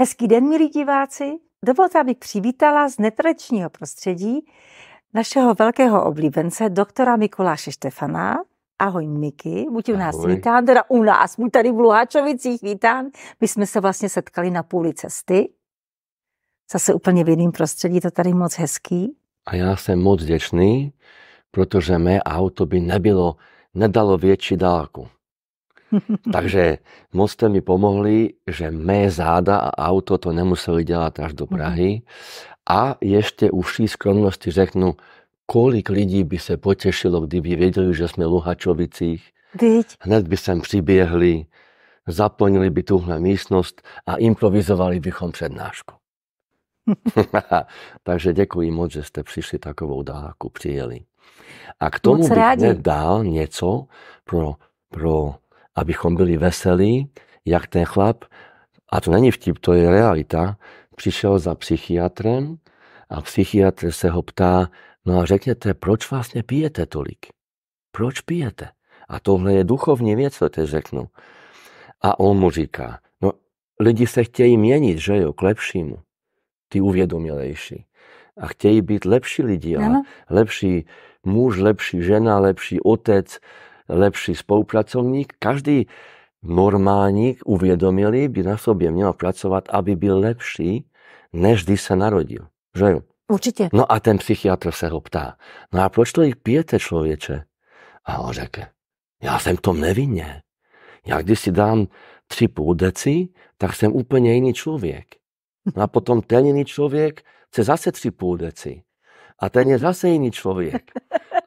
Hezký den, milí diváci. Dovolte, abych přivítala z netradičního prostředí našeho velkého oblíbence, doktora Mikuláše Štefana. Ahoj Miky, buď u nás Ahoj. vítán, teda u nás, buď tady v Luháčovicích vítán. My jsme se vlastně setkali na půli cesty. Zase úplně v jiném prostředí, to tady moc hezký. A já jsem moc vděčný, protože mé auto by nebylo, nedalo větší dálku. Takže moc ste mi pomohli, že mé záda a auto to nemuseli dělat až do Prahy. Mhm. A ještě u vší skromnosti řeknu, kolik lidí by se potešilo, kdyby věděli, že jsme Luhačovicích. Byť. Hned by sem přiběhli, zaplnili by tuhle místnost a improvizovali bychom přednášku. Takže děkuji moc, že jste přišli takovou dálku, přijeli. A k tomu bych dal něco pro, pro abychom byli veselí, jak ten chlap, a to není vtip, to je realita, přišel za psychiatrem a psychiatr se ho ptá, no a řekněte, proč vlastně pijete tolik? Proč pijete? A tohle je duchovní věc, co te řeknu. A on mu říká, no lidi se chtějí měnit, že jo, k lepšímu. Ty uvědomělejší. A chtějí být lepší lidi, a lepší muž, lepší žena, lepší otec, lepší spolupracovník, každý normálnik, uviedomili, by na sobě měl pracovat, aby byl lepší, než kdy se narodil. Že Určite. Určitě. No a ten psychiatr se ho ptá, no a proč to ich pijete, člověče? A on řekl, já jsem v tom nevinně. Já když si dám tři půl deci, tak jsem úplně jiný člověk. No a potom ten jiný člověk chce zase tři půl deci. A ten je zase jiný člověk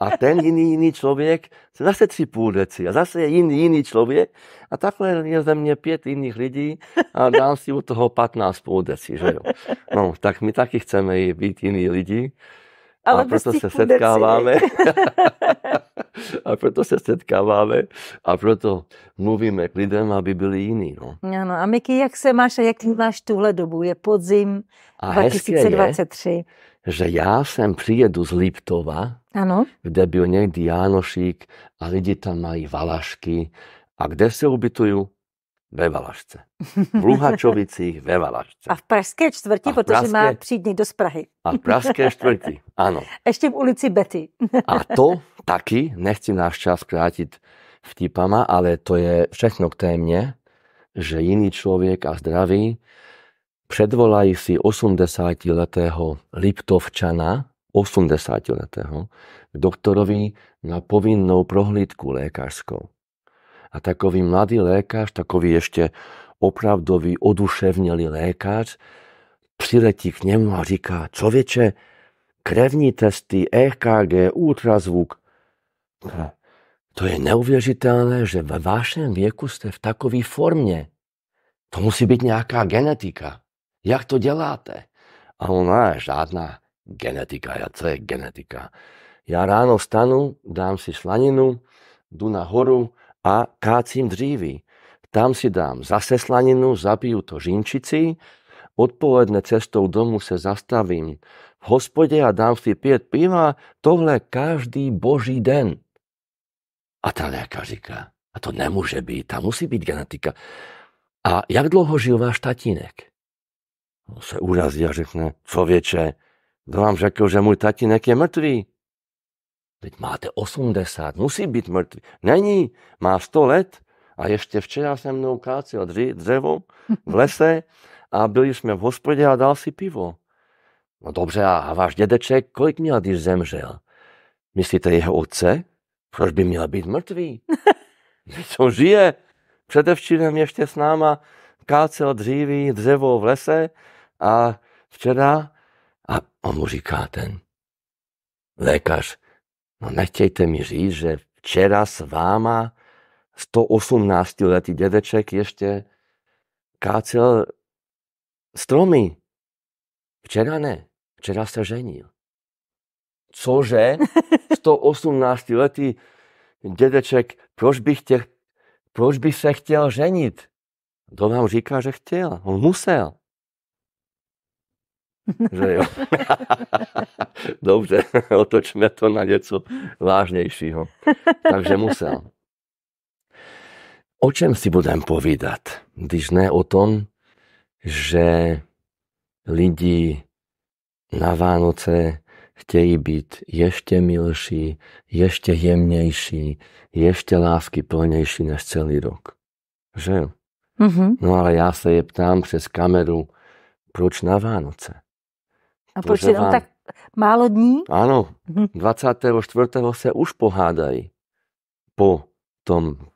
a ten jiný, jiný člověk se zase deci a zase je jiný, jiný člověk a takhle je ze mě pět jiných lidí a dám si u toho 15 půjdeci, že jo. No, tak my taky chceme být jiný lidi. Ale a proto se setkáváme. a proto se setkáváme a proto mluvíme k lidem, aby byli jiní. No. Ano, a Miky, jak se máš a jak máš tuhle dobu? Je podzim a 2023. Je, že já sem přijedu z Liptova, Áno. kde byl někdy Jánošík a lidi tam mají valašky. A kde se ubytujú? Ve Valašce. V Luhačovicích ve Valašce. A v Pražské čtvrti, a protože má tři dny do Prahy. A v Pražské čtvrti, áno. Ešte v ulici Betty. A to taky, nechci náš čas krátiť vtipama, ale to je všechno k témě, že jiný člověk a zdravý předvolají si 80-letého Liptovčana, 80-letého k doktorovi na povinnú prohlídku lékařskou. A takový mladý lékař, takový ještě opravdový, oduševnelý lékař, přiletí k němu a říká, člověče, krevní testy, EKG, ultrazvuk. To je neuvěřitelné, že ve vašem věku jste v takové formě. To musí být nějaká genetika. Jak to děláte? A ona, žádná genetika, ja to je genetika? Ja ráno vstanu, dám si slaninu, jdu nahoru a kácím dříví. Tam si dám zase slaninu, zapiju to žinčici, odpoledne cestou domu se zastavím v hospode a dám si pět piva, tohle každý boží den. A tá lékař říká, a to nemôže byť, tam musí byť genetika. A jak dlouho žil váš tatínek? On se urazí a řekne, co vieče, vám řekl, že můj tatínek je mrtvý. Teď máte 80, musí být mrtvý. Není, má 100 let a ještě včera se mnou kácel dřevo v lese a byli jsme v hospodě a dal si pivo. No dobře, a váš dědeček, kolik měl, když zemřel? Myslíte jeho otce? Proč by měl být mrtvý? Co žije? Předevčírem ještě s náma kácel dříví dřevo v lese a včera a on mu říká ten lékař, no nechtějte mi říct, že včera s váma 118-letý dědeček ještě kácel stromy. Včera ne, včera se ženil. Cože? 118-letý dědeček, proč by chtěl, proč by se chtěl ženit? Kdo vám říká, že chtěl? On musel. Že jo. Dobře, otočme to na něco vážnějšího. Takže musel. O čem si budem povídat, když ne o tom, že lidi na Vánoce chtějí být ještě milší, ještě jemnější, ještě lásky plnější než celý rok. Že? Mm-hmm. No ale já se je ptám přes kameru, proč na Vánoce? A proč je vám... tak málo dní? Áno, 24. Mhm. sa už pohádaj po tom,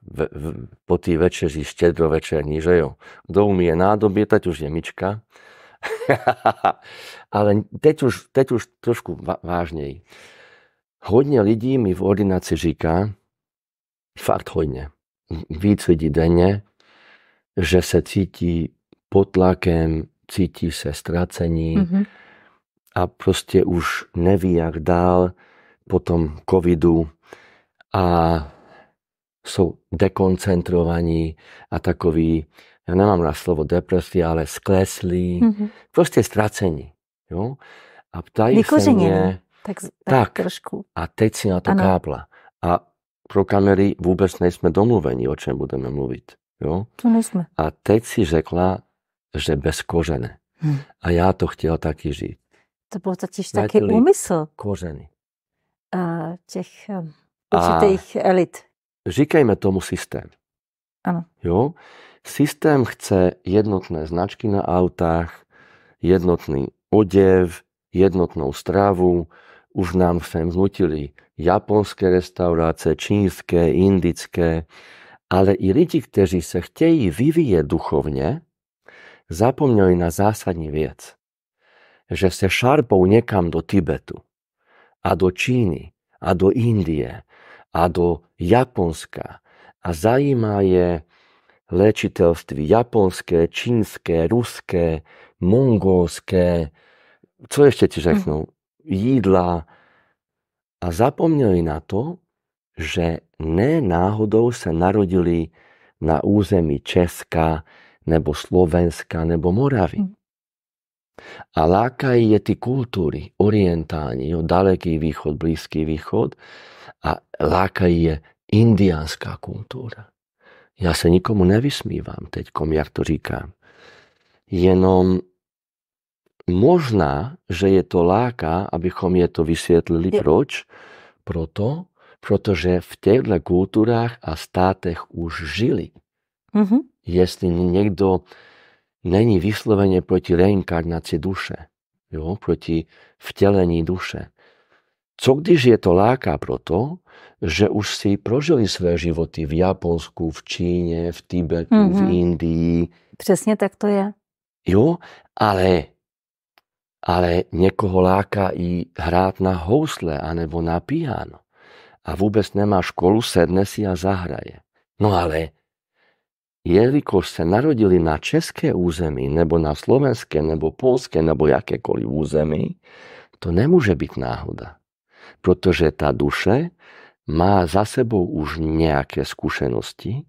po tý večeri, štedrovečerní, že jo. Kto umie nádobie, teď už je myčka. Ale teď už, teď už trošku vážnej. Hodně lidí mi v ordinaci říká, fakt hodně, víc lidí denně, že se cítí pod tlakem, cítí se ztracení, mm-hmm a proste už neví, jak dál po tom covidu a sú dekoncentrovaní a takoví, ja nemám na slovo depresie, ale skleslí, mm-hmm. proste stracení. Jo? A ptají sa mne... Tak, tak, tak trošku. A teď si na to ano. kápla. A pro kamery vôbec nejsme domluvení, o čem budeme mluviť. Jo? To nejsme. A teď si řekla, že bezkožené. Hm. A ja to chtěl taky žiť. To bol totiž taký úmysl. Kožený. A těch hm, určitých a elit. Říkajme tomu systém. Áno. Jo? Systém chce jednotné značky na autách, jednotný odev, jednotnú strávu. Už nám sem vnutili japonské restaurace, čínske, indické, ale i lidi, kteří se chtějí vyvíjet duchovně, zapomněli na zásadní vec že se šarpou niekam do Tibetu a do Číny a do Indie a do Japonska a zajímá je léčitelství japonské, čínské, ruské, mongolské, co ešte ti řeknú, jídla. A zapomneli na to, že ne náhodou narodili na území Česka nebo Slovenska nebo Moravy. Mm. A je ty kultúry, orientáni, jo, daleký východ, blízký východ a lákaj je indiánská kultúra. Já se nikomu teď, kom jak to říkám. Jenom možná, že je to láka, abychom je to vysvětlili. Je. Proč? Proto, protože v těchto kultúrách a státech už žili. Mm-hmm. Jestli někdo není vyslovene proti reinkarnácii duše, jo, proti vtelení duše. Co když je to láká proto, že už si prožili své životy v Japonsku, v Číne, v Tibetu, mm-hmm. v mhm. Indii. Přesně tak to je. Jo, ale, ale někoho láká i hrát na housle anebo na piano. A vůbec nemá školu, sedne si a zahraje. No ale jelikož se narodili na české území, nebo na slovenské, nebo polské, nebo jakékoliv území, to nemôže byť náhoda. Protože tá duše má za sebou už nejaké skúsenosti,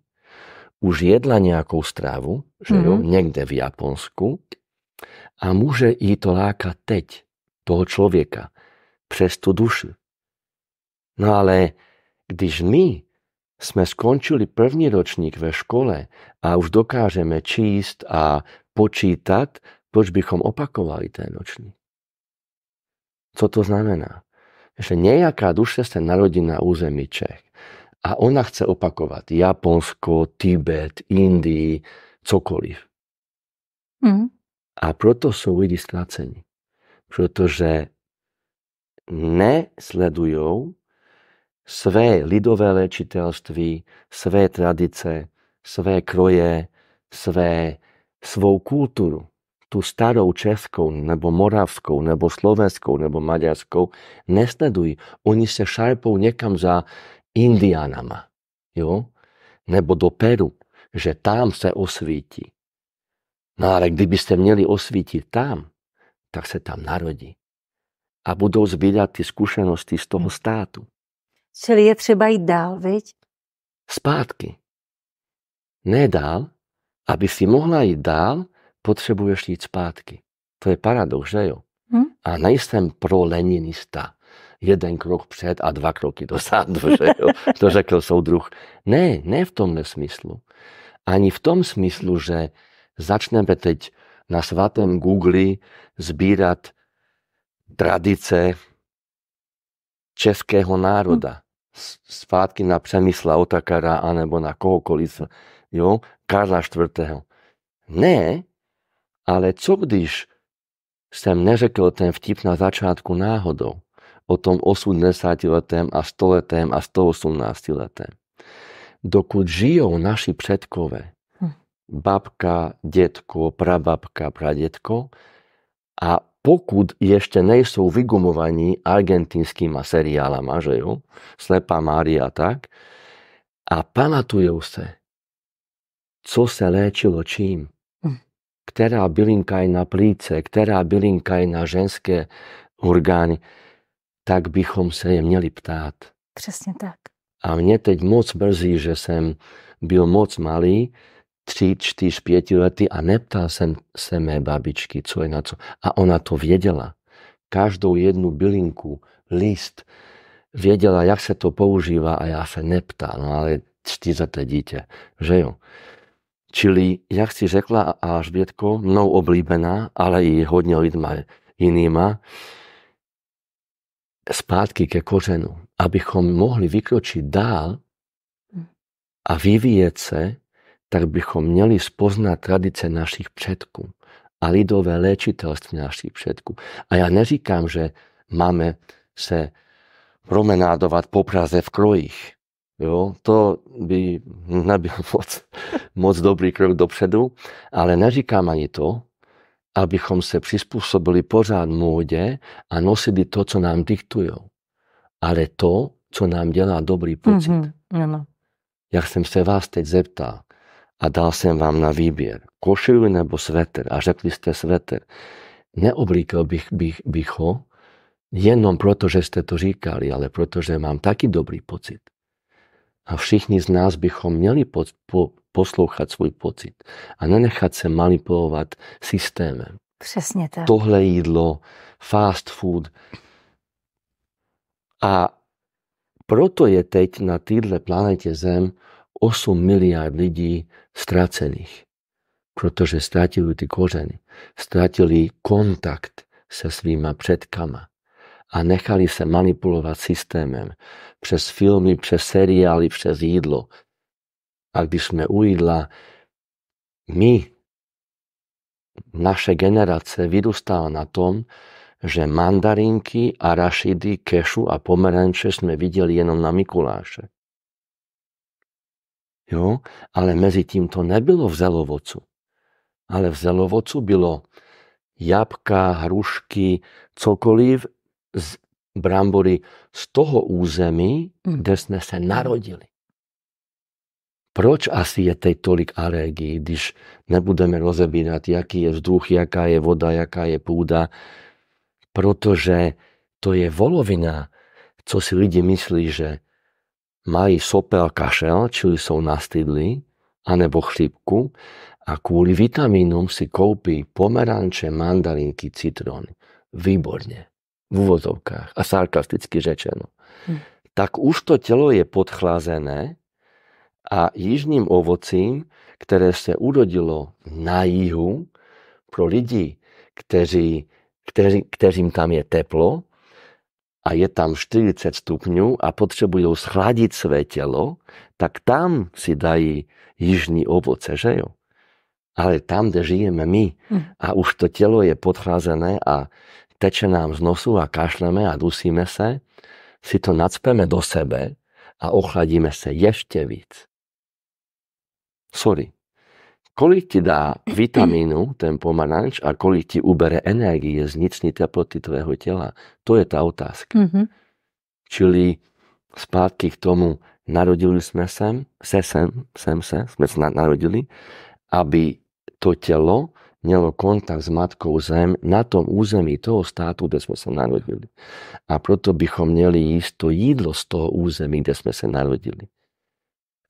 už jedla nejakou stravu, že mm-hmm. jo, mhm. v Japonsku, a môže jí to lákať teď, toho človeka, přes tú dušu. No ale když my sme skončili prvý ročník ve škole a už dokážeme číst a počítať, proč bychom opakovali ten ročník? Co to znamená? Že nejaká duše sa narodí na území Čech a ona chce opakovať Japonsko, Tibet, Indii, cokoliv. Mm. A proto sú lidi stracení. Protože nesledujú své lidové léčitelství, své tradice, své kroje, své, svou kulturu, tu starou českou, nebo moravskou, nebo slovenskou, nebo maďarskou, nesleduj. Oni se šarpou někam za Indianama, jo? Nebo do Peru, že tam se osvítí. No ale kdybyste měli osvítit tam, tak se tam narodí. A budou sbírat ty zkušenosti z toho státu. Čili je třeba jít dál, viď? Zpátky. Ne dál. Aby si mohla jít dál, potřebuješ jít zpátky. To je paradox, že jo? Hm? A nejsem pro leninista. Jeden krok před a dva kroky dozadu, že jo? To řekl soudruh. Ne, ne v tomhle smyslu. Ani v tom smyslu, že začneme teď na svatém Google zbírat tradice českého národa svátky na Přemysla Otakara anebo na kohokoliv, jo, Karla IV. Ne, ale co když jsem neřekl ten vtip na začátku náhodou o tom 80-letém a 100-letém a 118-letém. Dokud žijou naši předkové, hm. babka, detko, prababka, pradetko a pokud ešte nejsou vygumovaní argentinskýma seriálama, že jo, Slepá Mária tak, a pamatujú se, co se léčilo čím. Hm. Ktorá bylinka je na plíce, která bylinka je na ženské orgány, tak bychom se je měli ptát. Přesně tak. A mne teď moc mrzí, že jsem byl moc malý, 3, 4, 5 lety a neptal sem, se mé babičky, co je na co. A ona to věděla. Každou jednu bylinku, list, věděla, jak se to používá a já se neptal. No ale za čtyřleté dítě, že jo. Čili, jak si řekla Alžbětko, mnou oblíbená, ale i hodně lidma jinýma, zpátky ke kořenu, abychom mohli vykročit dál hm. a vyvíjet se tak bychom měli spoznat tradice našich předků a lidové léčitelství našich předků. A já neříkám, že máme se promenádovat po Praze v krojích. Jo, to by nebyl moc, moc dobrý krok dopředu, ale neříkám ani to, abychom se přizpůsobili pořád módě a nosili to, co nám diktují. Ale to, co nám dělá dobrý pocit. Mm-hmm, Jak jsem se vás teď zeptal, a dal jsem vám na výběr košil nebo sveter a řekli jste sveter. Neoblíkal bych, bych, bych ho jenom proto, že jste to říkali, ale protože mám taky dobrý pocit. A všichni z nás bychom měli po, po, poslouchat svůj pocit a nenechat se manipulovat systémem. Přesně tak. Tohle jídlo, fast food. A proto je teď na této planetě Zem 8 miliárd lidí stracených, pretože strátili tie kořeny, strátili kontakt sa svýma předkama a nechali sa manipulovať systémem přes filmy, přes seriály, přes jídlo. A když sme u jídla, my, naše generace vyrústala na tom, že mandarinky, arašidy, kešu a pomeranče sme videli jenom na Mikuláše. Jo? Ale mezi tím to nebylo v zelovocu. Ale v zelovocu bylo jabka, hrušky, cokoliv z brambory z toho území, mm. kde jsme se narodili. Proč asi je teď tolik alergii, když nebudeme rozebírat, jaký je vzduch, jaká je voda, jaká je půda? Protože to je volovina, co si lidi myslí, že mali sopel kašel, čili jsou nastydli, anebo chřipku a kvôli vitamínom si koupí pomeranče, mandarinky, citróny. Výborne. V úvozovkách a sarkasticky řečeno. Hm. Tak už to telo je podchlazené a jižním ovocím, ktoré se urodilo na jihu, pro lidi, kteří, kteří, kteřím tam je teplo, a je tam 40 stupňov a potrebujú schladiť svoje telo, tak tam si dají jižní ovoce, že jo? Ale tam, kde žijeme my hm. a už to telo je podchlazené a teče nám z nosu a kašleme a dusíme sa, si to nadspeme do sebe a ochladíme sa ešte víc. Sorry, kolik ti dá vitamínu ten pomaranč a kolik ti ubere energie z nicní teploty tvého těla. To je ta otázka. Mm-hmm. Čili zpátky k tomu, narodili jsme sem, se sem, sem se, jsme se narodili, aby to tělo mělo kontakt s matkou zem na tom území toho státu, kde jsme se narodili. A proto bychom měli jíst to jídlo z toho území, kde jsme se narodili.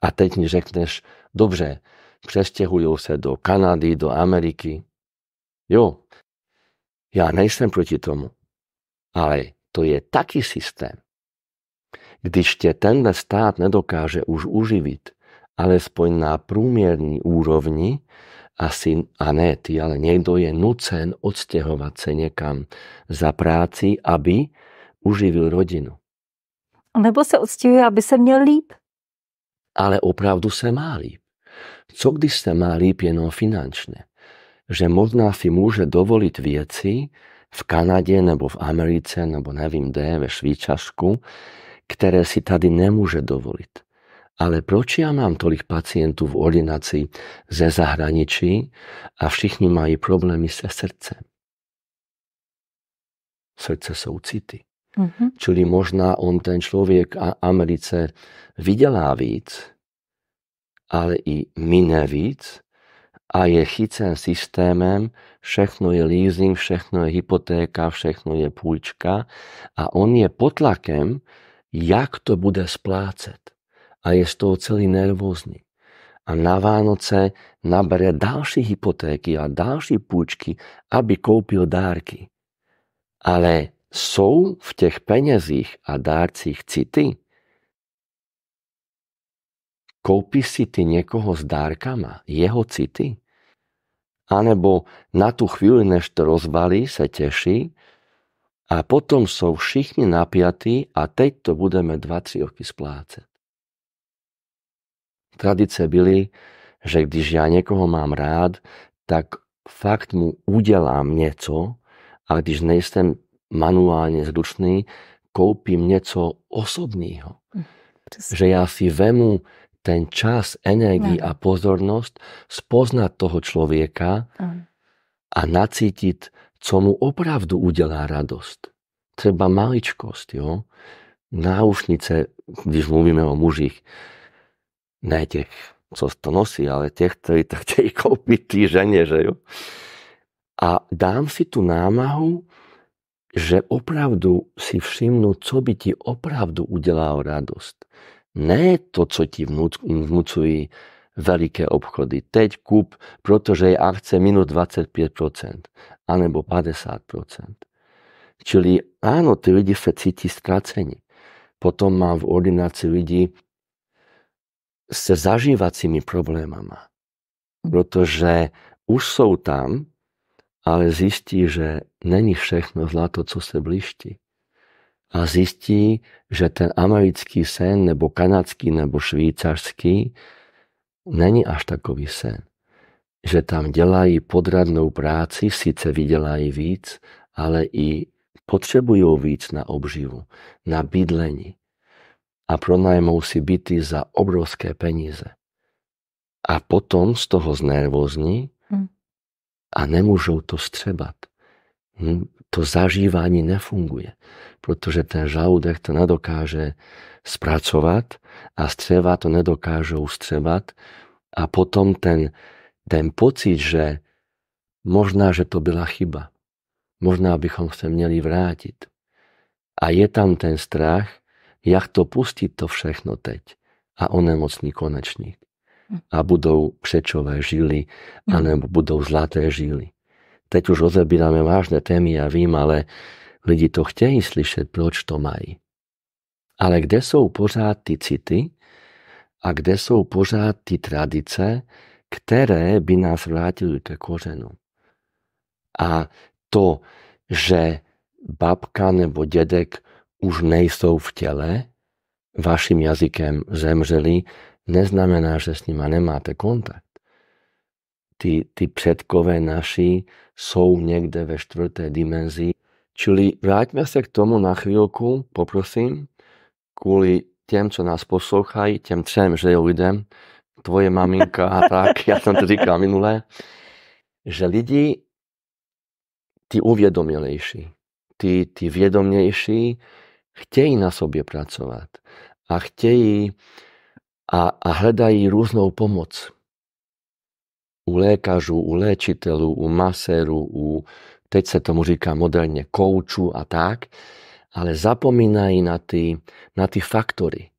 A teď mi řekneš, dobře, přestěhují se do Kanady, do Ameriky. Jo, já nejsem proti tomu, ale to je taky systém. Když tě tenhle stát nedokáže už uživit, alespoň na průměrní úrovni, asi, a ne ty, ale někdo je nucen odstěhovat se někam za práci, aby uživil rodinu. Nebo se odstěhuje, aby se měl líp. Ale opravdu se má líp co když ste má jenom finančne, že možná si môže dovoliť veci v Kanade nebo v Americe nebo nevím kde, ve Švýčarsku, ktoré si tady nemôže dovoliť. Ale proč ja mám tolik pacientů v ordinaci ze zahraničí a všichni mají problémy se srdcem? Srdce sú city. Mm-hmm. Čili možná on ten človek v Americe vydelá víc, ale i my nevíc a je chycen systémem, všechno je leasing, všechno je hypotéka, všechno je půjčka a on je potlakem, jak to bude splácet. A je z toho celý nervózny. A na Vánoce nabere další hypotéky a další půjčky, aby koupil dárky. Ale jsou v těch penězích a dárcích city? Kúpi si ty niekoho s dárkama, jeho city? Anebo na tú chvíľu, než to rozbalí, sa teší a potom sú všichni napiatí a teď to budeme 20 roky splácať. Tradice byli, že když ja niekoho mám rád, tak fakt mu udelám nieco a když nejsem manuálne zručný, kúpim nieco osobného. Hm, že ja si vemu ten čas, energii a pozornosť spoznať toho človeka a nacítiť, co mu opravdu udelá radosť. Třeba maličkosť, jo? náušnice, když mluvíme o mužích, ne tých, co to nosí, ale těch, ktorí to chtějí koupit tý žene, že jo? A dám si tu námahu, že opravdu si všimnú, co by ti opravdu udelalo radosť. Ne to, co ti vnúcujú veľké obchody. Teď kúp, protože je akce minus 25%, alebo 50%. Čili áno, tí lidi sa cíti stracení. Potom mám v ordinácii lidi se zažívacími problémama. Protože už sú tam, ale zistí, že není všechno zlato, co se blíští a zistí, že ten americký sen, nebo kanadský, nebo švýcarský, není až takový sen. Že tam dělají podradnou práci, sice vydělají víc, ale i potřebují víc na obživu, na bydlení a pronajmou si byty za obrovské peníze. A potom z toho znervozní hm. a nemůžou to střebat. Hm? to zažívanie nefunguje, protože ten žalúdek to nedokáže spracovať a střeva to nedokáže střebat a potom ten, ten pocit, že možná, že to byla chyba, možná bychom sa měli vrátiť. A je tam ten strach, jak to pustiť to všechno teď a onemocní konečník. Hm. A budou křečové žily, hm. anebo budou zlaté žily. Teď už rozebírame vážne témy, ja vím, ale lidi to chtějí slyšet, proč to mají. Ale kde jsou pořád ty city a kde jsou pořád ty tradice, které by nás vrátili ke kořenu. A to, že babka nebo dědek už nejsou v těle, vašim jazykem zemřeli, neznamená, že s nima nemáte kontakt tí, tí předkové naši sú niekde ve štvrtej dimenzii. Čili vráťme sa k tomu na chvíľku, poprosím, kvôli tým, čo nás poslouchají, tým třem, že je lidem, tvoje maminka a tak, ja som to říkal minulé, že lidi, tí uvědomělejší, tí, tí vědomější, chtějí na sobě pracovat a chtějí a, a hledají různou pomoc u lékařů, u léčitelů, u maséru, u, teď se tomu říká moderně, koučů a tak, ale zapomínají na ty, na ty faktory,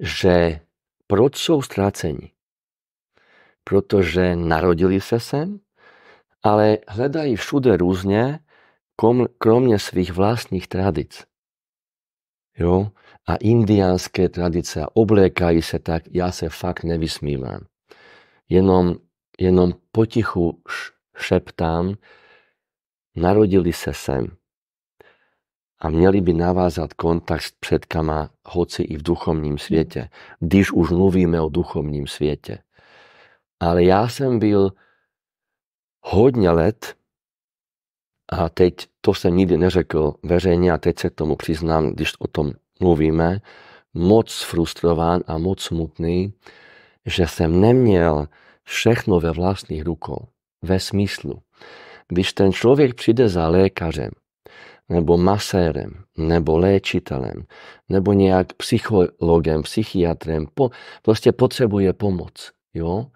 že proč jsou ztráceni? Protože narodili se sem, ale hledají všude různě, kromě svých vlastních tradic. Jo? A indiánské tradice, oblékají se tak, já se fakt nevysmívám. Jenom jenom potichu šeptám, narodili se sem a měli by navázat kontakt s předkama hoci i v duchovním mhm. světě, když už mluvíme o duchovním světě. Ale já jsem byl hodně let a teď to jsem nikdy neřekl veřejně a teď se k tomu přiznám, když o tom mluvíme, moc frustrován a moc smutný, že jsem neměl všechno ve vlastných rukou, ve smyslu. Když ten člověk přijde za lékařem, nebo masérem, nebo léčitelem, nebo nějak psychologem, psychiatrem, po, prostě potřebuje pomoc. Jo?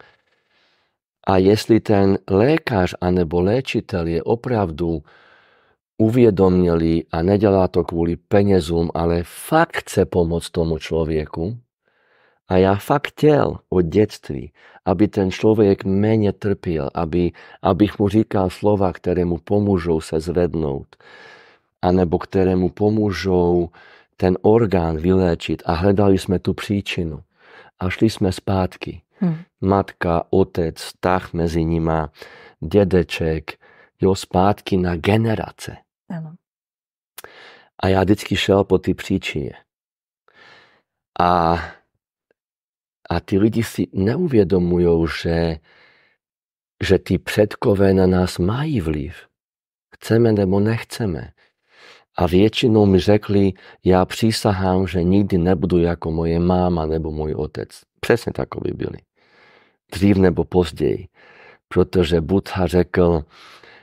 A jestli ten lékař anebo léčitel je opravdu uvědomili a nedělá to kvůli penězům, ale fakt chce pomoct tomu člověku, a ja fakt chtěl od dětství, aby ten člověk mene trpiel, aby, abych mu říkal slova, které mu pomůžou se zvednout, anebo které mu pomůžou ten orgán vyléčit. A hledali jsme tu příčinu. A šli jsme zpátky. Hmm. Matka, otec, vztah mezi nima, dědeček, jo, zpátky na generace. Ano. A já vždycky šel po ty príčine. A a tí lidi si neuviedomujú, že, že tí předkové na nás mají vliv. Chceme nebo nechceme. A většinou mi řekli, já přísahám, že nikdy nebudu jako moje máma nebo můj otec. Přesně takový byli. Dřív nebo později. Protože Budha řekl,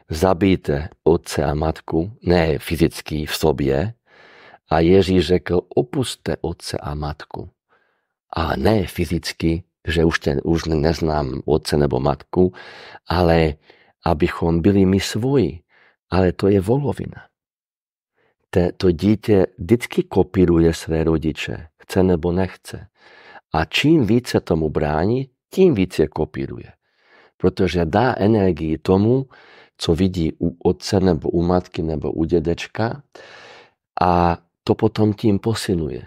zabijte otce a matku, ne fyzicky v sobě. A Ježíš řekl, opuste otce a matku a ne fyzicky, že už, ten, už neznám otce nebo matku, ale abychom byli my svoji. Ale to je volovina. Te, to dítě vždycky kopíruje své rodiče, chce nebo nechce. A čím více tomu brání, tím více kopíruje. Protože dá energii tomu, co vidí u otce nebo u matky nebo u dědečka a to potom tím posiluje.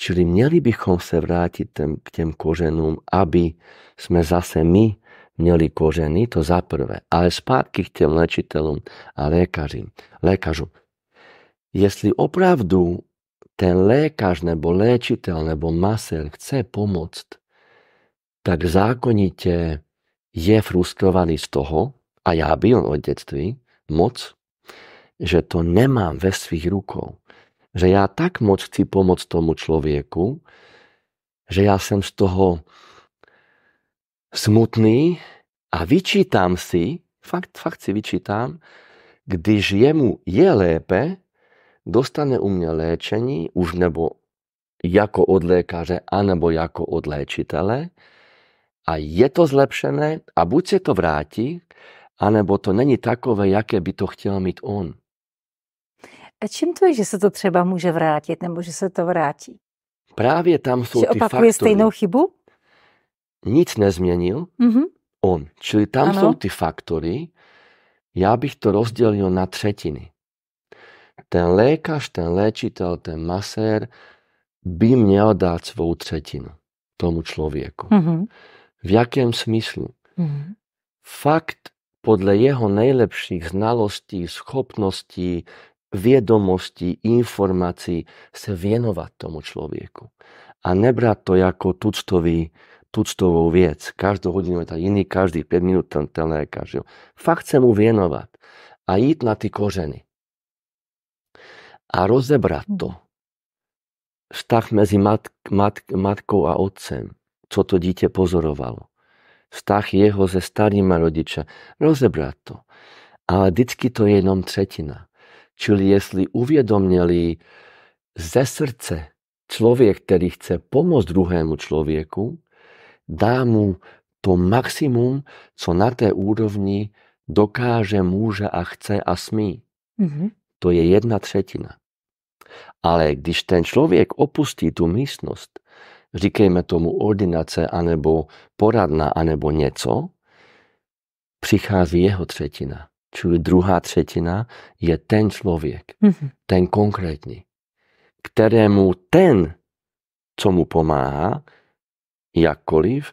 Čili měli bychom se vrátit k těm kořenům, aby jsme zase my měli kořeny, to za prvé. Ale zpátky k těm léčitelům a lékařím, Lékařu, Jestli opravdu ten lékař nebo léčitel nebo masel chce pomoct, tak zákonitě je frustrovaný z toho, a já byl od dětství moc, že to nemám ve svých rukou že ja tak moc chci pomôcť tomu človeku, že ja som z toho smutný a vyčítam si, fakt, fakt si vyčítam, když jemu je lépe, dostane u mňa léčení, už nebo ako od lékaře, anebo ako od léčitele a je to zlepšené a buď se to vráti, anebo to není takové, jaké by to chtěl mít on. A čím to je, že se to třeba může vrátit, nebo že se to vrátí? Právě tam jsou že ty opakuje stejnou chybu? Nic nezměnil mm-hmm. on. Čili tam ano. jsou ty faktory. Já bych to rozdělil na třetiny. Ten lékař, ten léčitel, ten masér by měl dát svou třetinu tomu člověku. Mm-hmm. V jakém smyslu? Mm-hmm. Fakt podle jeho nejlepších znalostí, schopností, viedomostí, informácií se věnovat tomu člověku. A nebrat to jako tuctový, tuctovú vec. Každú hodinu je to iný, každý pět minut ten, ten lékař. Fakt se mu věnovat a ísť na ty kořeny. A rozebrať to. Mhm. Vztah mezi mat, mat, matkou a otcem, co to dítě pozorovalo. Vztah jeho se starýma rodiče. Rozebrať to. Ale vždycky to je jenom třetina. Čili jestli uvědomělý ze srdce člověk, který chce pomoct druhému člověku, dá mu to maximum, co na té úrovni dokáže, může a chce a smí. Mm-hmm. To je jedna třetina. Ale když ten člověk opustí tu místnost, říkejme tomu ordinace, anebo poradna, anebo něco, přichází jeho třetina. Čili druhá třetina je ten člověk, mm-hmm. ten konkrétní, kterému ten, co mu pomáhá, jakkoliv,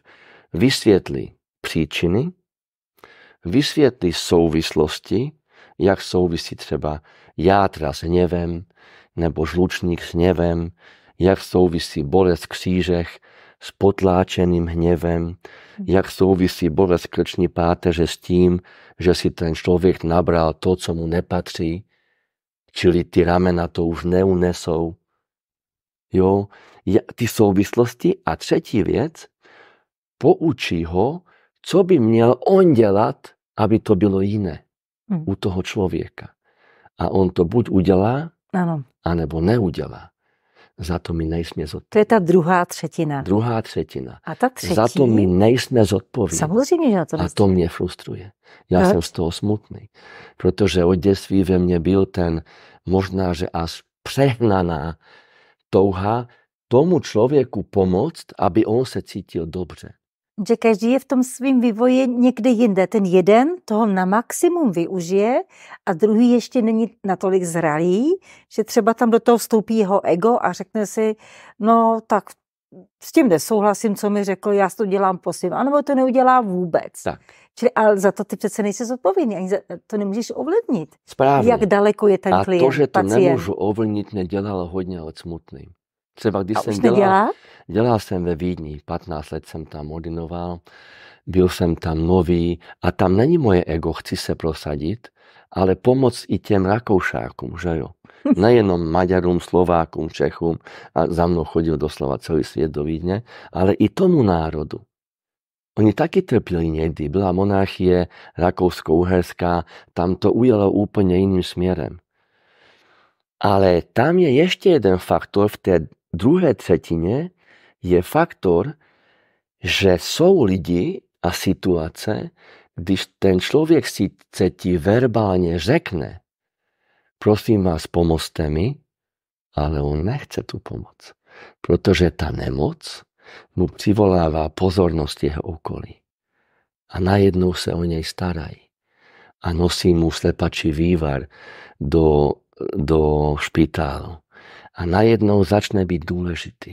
vysvětlí příčiny, vysvětlí souvislosti, jak souvisí třeba játra s hněvem nebo žlučník s hněvem, jak souvisí bolest v křížech s potláčeným hnevem, mhm. jak souvisí bolesť krční páteře s tím, že si ten člověk nabral to, co mu nepatří, čili ty ramena to už neunesou. Jo, ty souvislosti. A třetí věc, poučí ho, co by měl on dělat, aby to bylo jiné mhm. u toho člověka. A on to buď udělá, ano. anebo neudělá za to my nejsme zodpovědní. To je ta druhá třetina. Druhá třetina. A ta třetí... Za to my nejsme zodpovědní. Samozřejmě, že na to A to mě frustruje. Já jsem z toho smutný, protože od dětství ve mně byl ten možná, že až přehnaná touha tomu člověku pomoct, aby on se cítil dobře že každý je v tom svém vývoji někde jinde. Ten jeden toho na maximum využije a druhý ještě není natolik zralý, že třeba tam do toho vstoupí jeho ego a řekne si, no tak s tím nesouhlasím, co mi řekl, já to dělám po svým. Ano, to neudělá vůbec. Tak. Čili, ale za to ty přece nejsi zodpovědný, ani za, to nemůžeš ovlivnit. Správně. Jak daleko je ten a klient, A to, že to pacient. nemůžu ovlivnit, mě dělalo hodně ale smutným třeba když a jsem dělal, dělal jsem ve Vídni, 15 let jsem tam ordinoval, byl jsem tam nový a tam není moje ego, chci se prosadit, ale pomoct i těm Rakoušákům, že jo. Nejenom Maďarům, Slovákům, Čechům, a za mnou chodil doslova celý svět do Vídně, ale i tomu národu. Oni taky trpěli někdy. Byla monarchie rakousko-uherská, tam to ujelo úplně jiným směrem. Ale tam je ještě jeden faktor v té druhé třetině je faktor, že jsou lidi a situace, když ten člověk si ti verbálně řekne, prosím vás, pomozte mi, ale on nechce tu pomoc, protože ta nemoc mu přivolává pozornost jeho okolí. A najednou se o něj starají. A nosí mu slepačí vývar do, do špitálu a najednou začne byť dôležitý.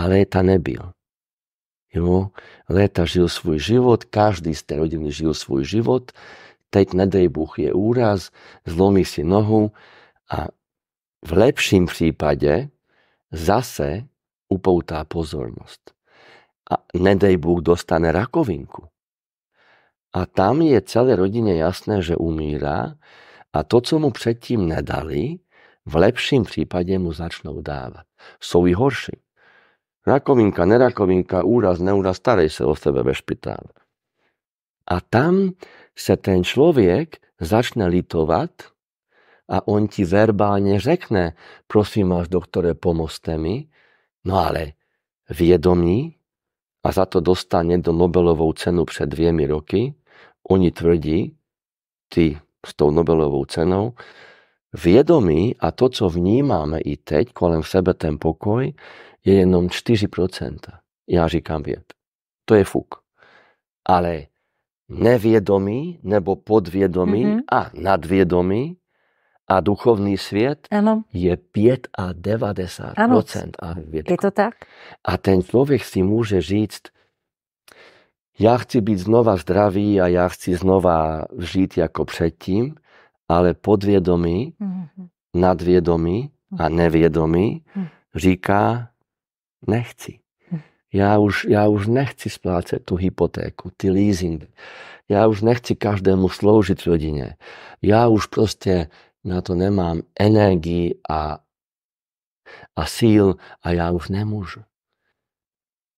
A Léta nebyl. Jo? Léta žil svůj život, každý z tej rodiny žil svůj život, teď nedej Bůh je úraz, zlomí si nohu a v lepším případě zase upoutá pozornost. A nedej Bůh dostane rakovinku. A tam je celé rodině jasné, že umírá a to, co mu předtím nedali, v lepším prípade mu začnou dávať. Sú i horší. Rakovinka, nerakovinka, úraz, neúraz, starej sa o sebe ve špitále. A tam sa ten človek začne litovať a on ti verbálne řekne, prosím vás, doktore, pomozte mi. No ale viedomí a za to dostane do Nobelovou cenu před dviemi roky, oni tvrdí, ty s tou Nobelovou cenou, Vědomí a to, co vnímáme i teď kolem sebe, ten pokoj, je jenom 4%. Ja říkám vied. To je fuk. Ale nevědomí nebo podvědomí mm-hmm. a nadvědomí a duchovný sviet ano. je 95%. Ano. A je to tak? A ten člověk si může říct, ja chci byť znova zdravý a ja chci znova žiť ako predtým, ale podviedomí, mm-hmm. nadviedomí a mm-hmm. nevědomí mm-hmm. říká, nechci. Mm-hmm. Ja už, ja už nechci splácať tú hypotéku, ty leasing. Ja už nechci každému sloužiť rodine. Ja už proste na to nemám energii a, a síl a ja už nemôžu.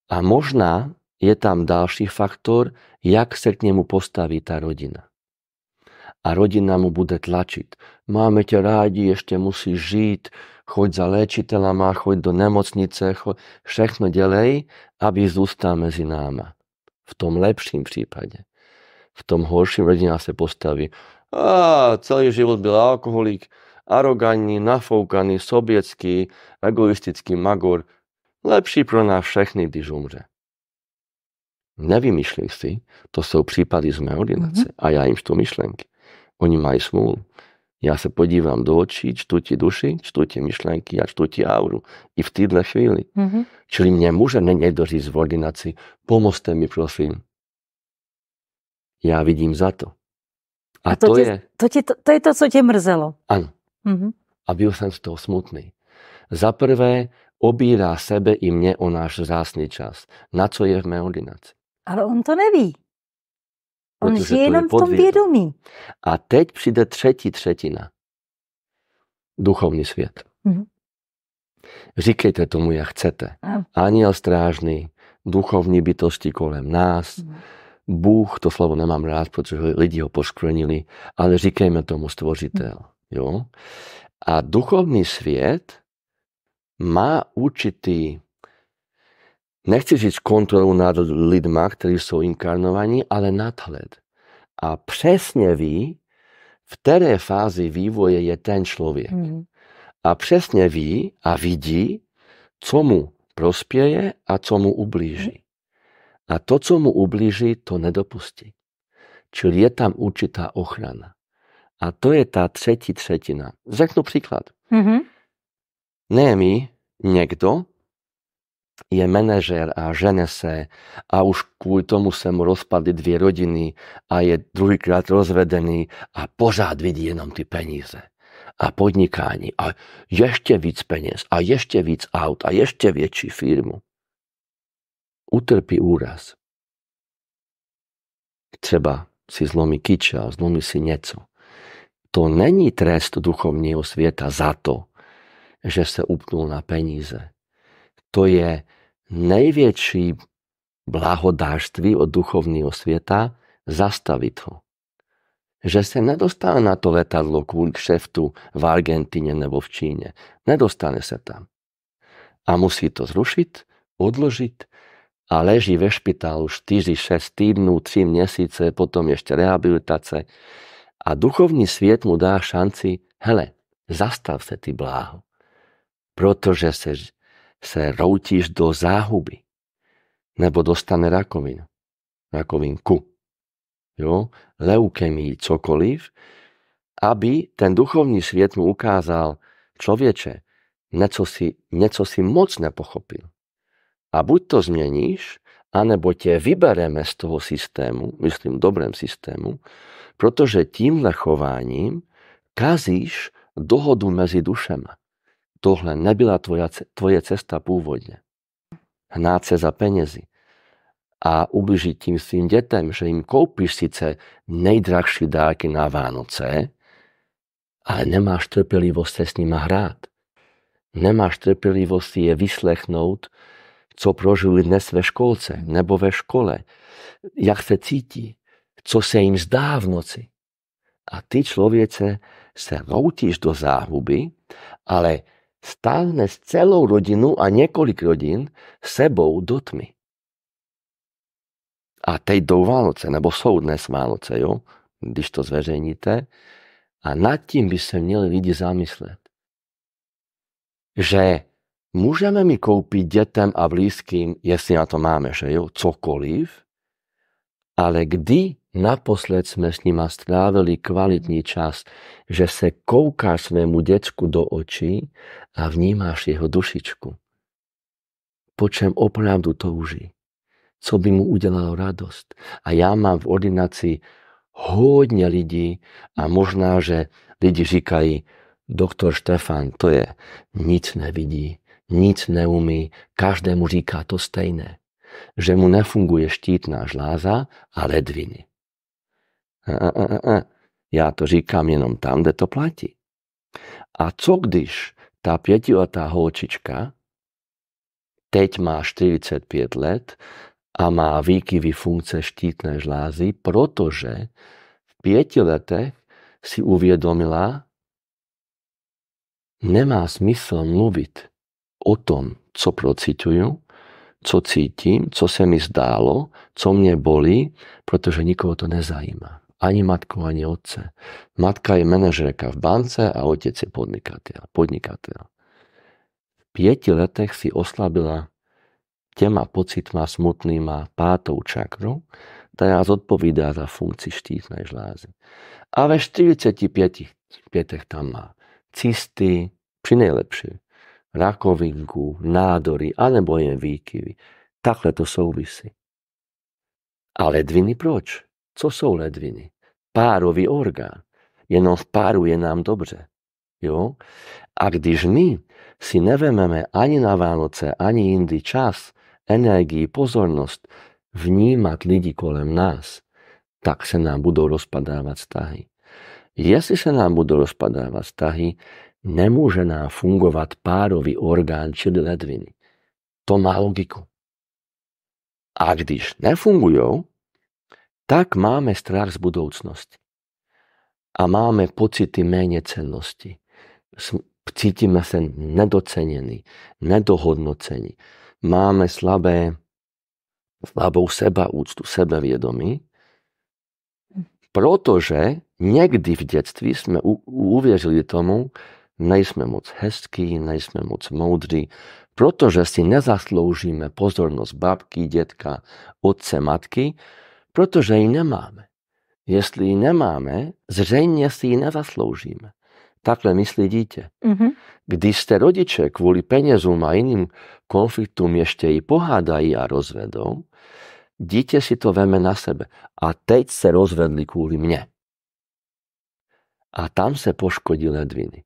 A možná je tam ďalší faktor, jak sa k nemu postaví tá rodina a rodina mu bude tlačiť. Máme ťa rádi, ešte musíš žiť, choď za léčiteľama, choď do nemocnice, choď, všechno ďalej, aby zústal medzi náma. V tom lepším prípade. V tom horším rodina sa postaví. A celý život byl alkoholik, arogantný, nafoukaný, sobiecký, egoistický magor. Lepší pro nás všechny, když umře. Nevymýšlej si, to sú prípady z mojej ordinácie mm-hmm. a ja im tu myšlenky. Oni majú smúlu. Ja sa podívam do očí, čtu ti duši, čtu ti myšlenky a čtu ti auru. I v této chvíli. Mm-hmm. Čili mne môže někdo říct v ordinácii, Pomozte mi prosím. Ja vidím za to. A, a to, to, te, je... To, te, to, to je to, co tě mrzelo. Áno. Mm-hmm. A byl som z toho smutný. Za prvé, obírá sebe i mne o náš zásný čas. Na co je v mé ordinaci. Ale on to neví. On žije jenom je v tom vědomí. A teď přijde třetí třetina. Duchovní svět. Mm-hmm. Říkejte tomu, jak chcete. Mm. Aniel strážný, duchovní bytosti kolem nás, mm. Bůh, to slovo nemám rád, protože lidi ho poškvrnili, ale říkejme tomu stvořitel. Mm. Jo? A duchovní svět má určitý Nechci mieć kontrolu nad lidma, ktorí sú inkarnovaní, ale nad hled. A presne ví. V ktorej fázi vývoje je ten človek. Mm. A presne ví, a vidí, co mu prospieje, a co mu Mm. A to, co mu ublíži, to nedopustí. Čiže je tam určitá ochrana. A to je tá třetí třetina. Řeknu příklad. Mm-hmm. my, niekto je manažér a žene se a už kvůli tomu sa mu rozpadli dvě rodiny a je druhýkrát rozvedený a pořád vidí jenom ty peníze a podnikání a ještě víc peněz a ještě víc aut a ještě větší firmu. Utrpí úraz. Třeba si zlomí kyča, zlomí si něco. To není trest duchovního světa za to, že se upnul na peníze to je najväčší blahodárství od duchovného sveta zastaviť ho. Že sa nedostane na to letadlo kvôli kšeftu v Argentíne nebo v Číne. Nedostane sa tam. A musí to zrušiť, odložiť a leží ve špitálu 4-6 týdnů, 3 měsíce, potom ešte rehabilitace. A duchovní svět mu dá šanci, hele, zastav se ty bláho, protože se se routíš do záhuby. Nebo dostane rakovinu. Rakovinku. Jo? Leukemii, cokoliv. Aby ten duchovní svět mu ukázal, člověče, něco si, něco si moc nepochopil. A buď to změníš, anebo tě vybereme z toho systému, myslím dobrém systému, protože tímhle chováním kazíš dohodu mezi dušema tohle nebyla tvoja, tvoje cesta původně. Hnát se za penězi a ubližiť tým svým detem, že im koupíš sice nejdrahší dárky na Vánoce, ale nemáš trpělivost se s nima hrát. Nemáš trpělivost je vyslechnout, co prožili dnes ve školce nebo ve škole, jak se cítí, co se jim zdá v noci. A ty člověce se routíš do záhuby, ale stáhne s celou rodinu a niekoľk rodín sebou do tmy. A do Vánoce, nebo jsou dnes Vánoce, jo? když to zveřejníte. A nad tím by se měli lidi zamyslet, že můžeme mi koupit dětem a blízkým, jestli na to máme, že jo, cokoliv, ale kdy Naposled sme s nima strávili kvalitný čas, že se kouká svému decku do očí a vnímáš jeho dušičku. Po čem opravdu touží. Co by mu udělalo radosť. A ja mám v ordinaci hodne lidí a možná, že lidi říkají, doktor Štefan, to je, nic nevidí, nic neumí, každému říká to stejné, že mu nefunguje štítná žláza a ledviny. A, a, a, a. to říkám jenom tam, kde to platí. A co když tá pietiletá holčička teď má 45 let a má výkyvy funkce štítnej žlázy, protože v pěti letech si uvědomila, nemá smysl mluvit o tom, co procituju, co cítim, co se mi zdálo, co mne bolí, protože nikoho to nezajímá ani matku, ani otce. Matka je manažerka v bance a otec je podnikateľ. podnikateľ. V pieti letech si oslabila tema pocitma smutnýma pátou čakrou, ktorá zodpovídá za funkcii štítnej žlázy. A ve 45 pietech tam má cysty, či najlepšie, rakovinku, nádory, alebo jen výkyvy. Takhle to souvisí. Ale dviny proč? Co jsou ledviny? Párový orgán. Jenom v páru je nám dobře. Jo? A když my si nevememe ani na Vánoce, ani jindy čas, energii, pozornost vnímat lidi kolem nás, tak se nám budou rozpadávat vztahy. Jestli se nám budou rozpadávat vztahy, nemůže nám fungovat párový orgán čili ledviny. To má logiku. A když nefungují, tak máme strach z budúcnosti. A máme pocity méně cennosti. Cítime sa nedocenení, nedohodnocení. Máme slabé, slabou sebaúctu, sebevědomí, protože niekdy v detství sme uvěřili tomu, nejsme moc hezký, nejsme moc moudří, protože si nezasloužíme pozornosť babky, detka, otce, matky, protože ji nemáme. Jestli ji nemáme, zřejmě si ji nezasloužíme. Takhle myslí dítě. Mm-hmm. Když ste rodiče kvůli penězům a iným konfliktům ještě i pohádají a rozvedou, dítě si to veme na sebe. A teď se rozvedli kvůli mne. A tam se poškodí ledviny.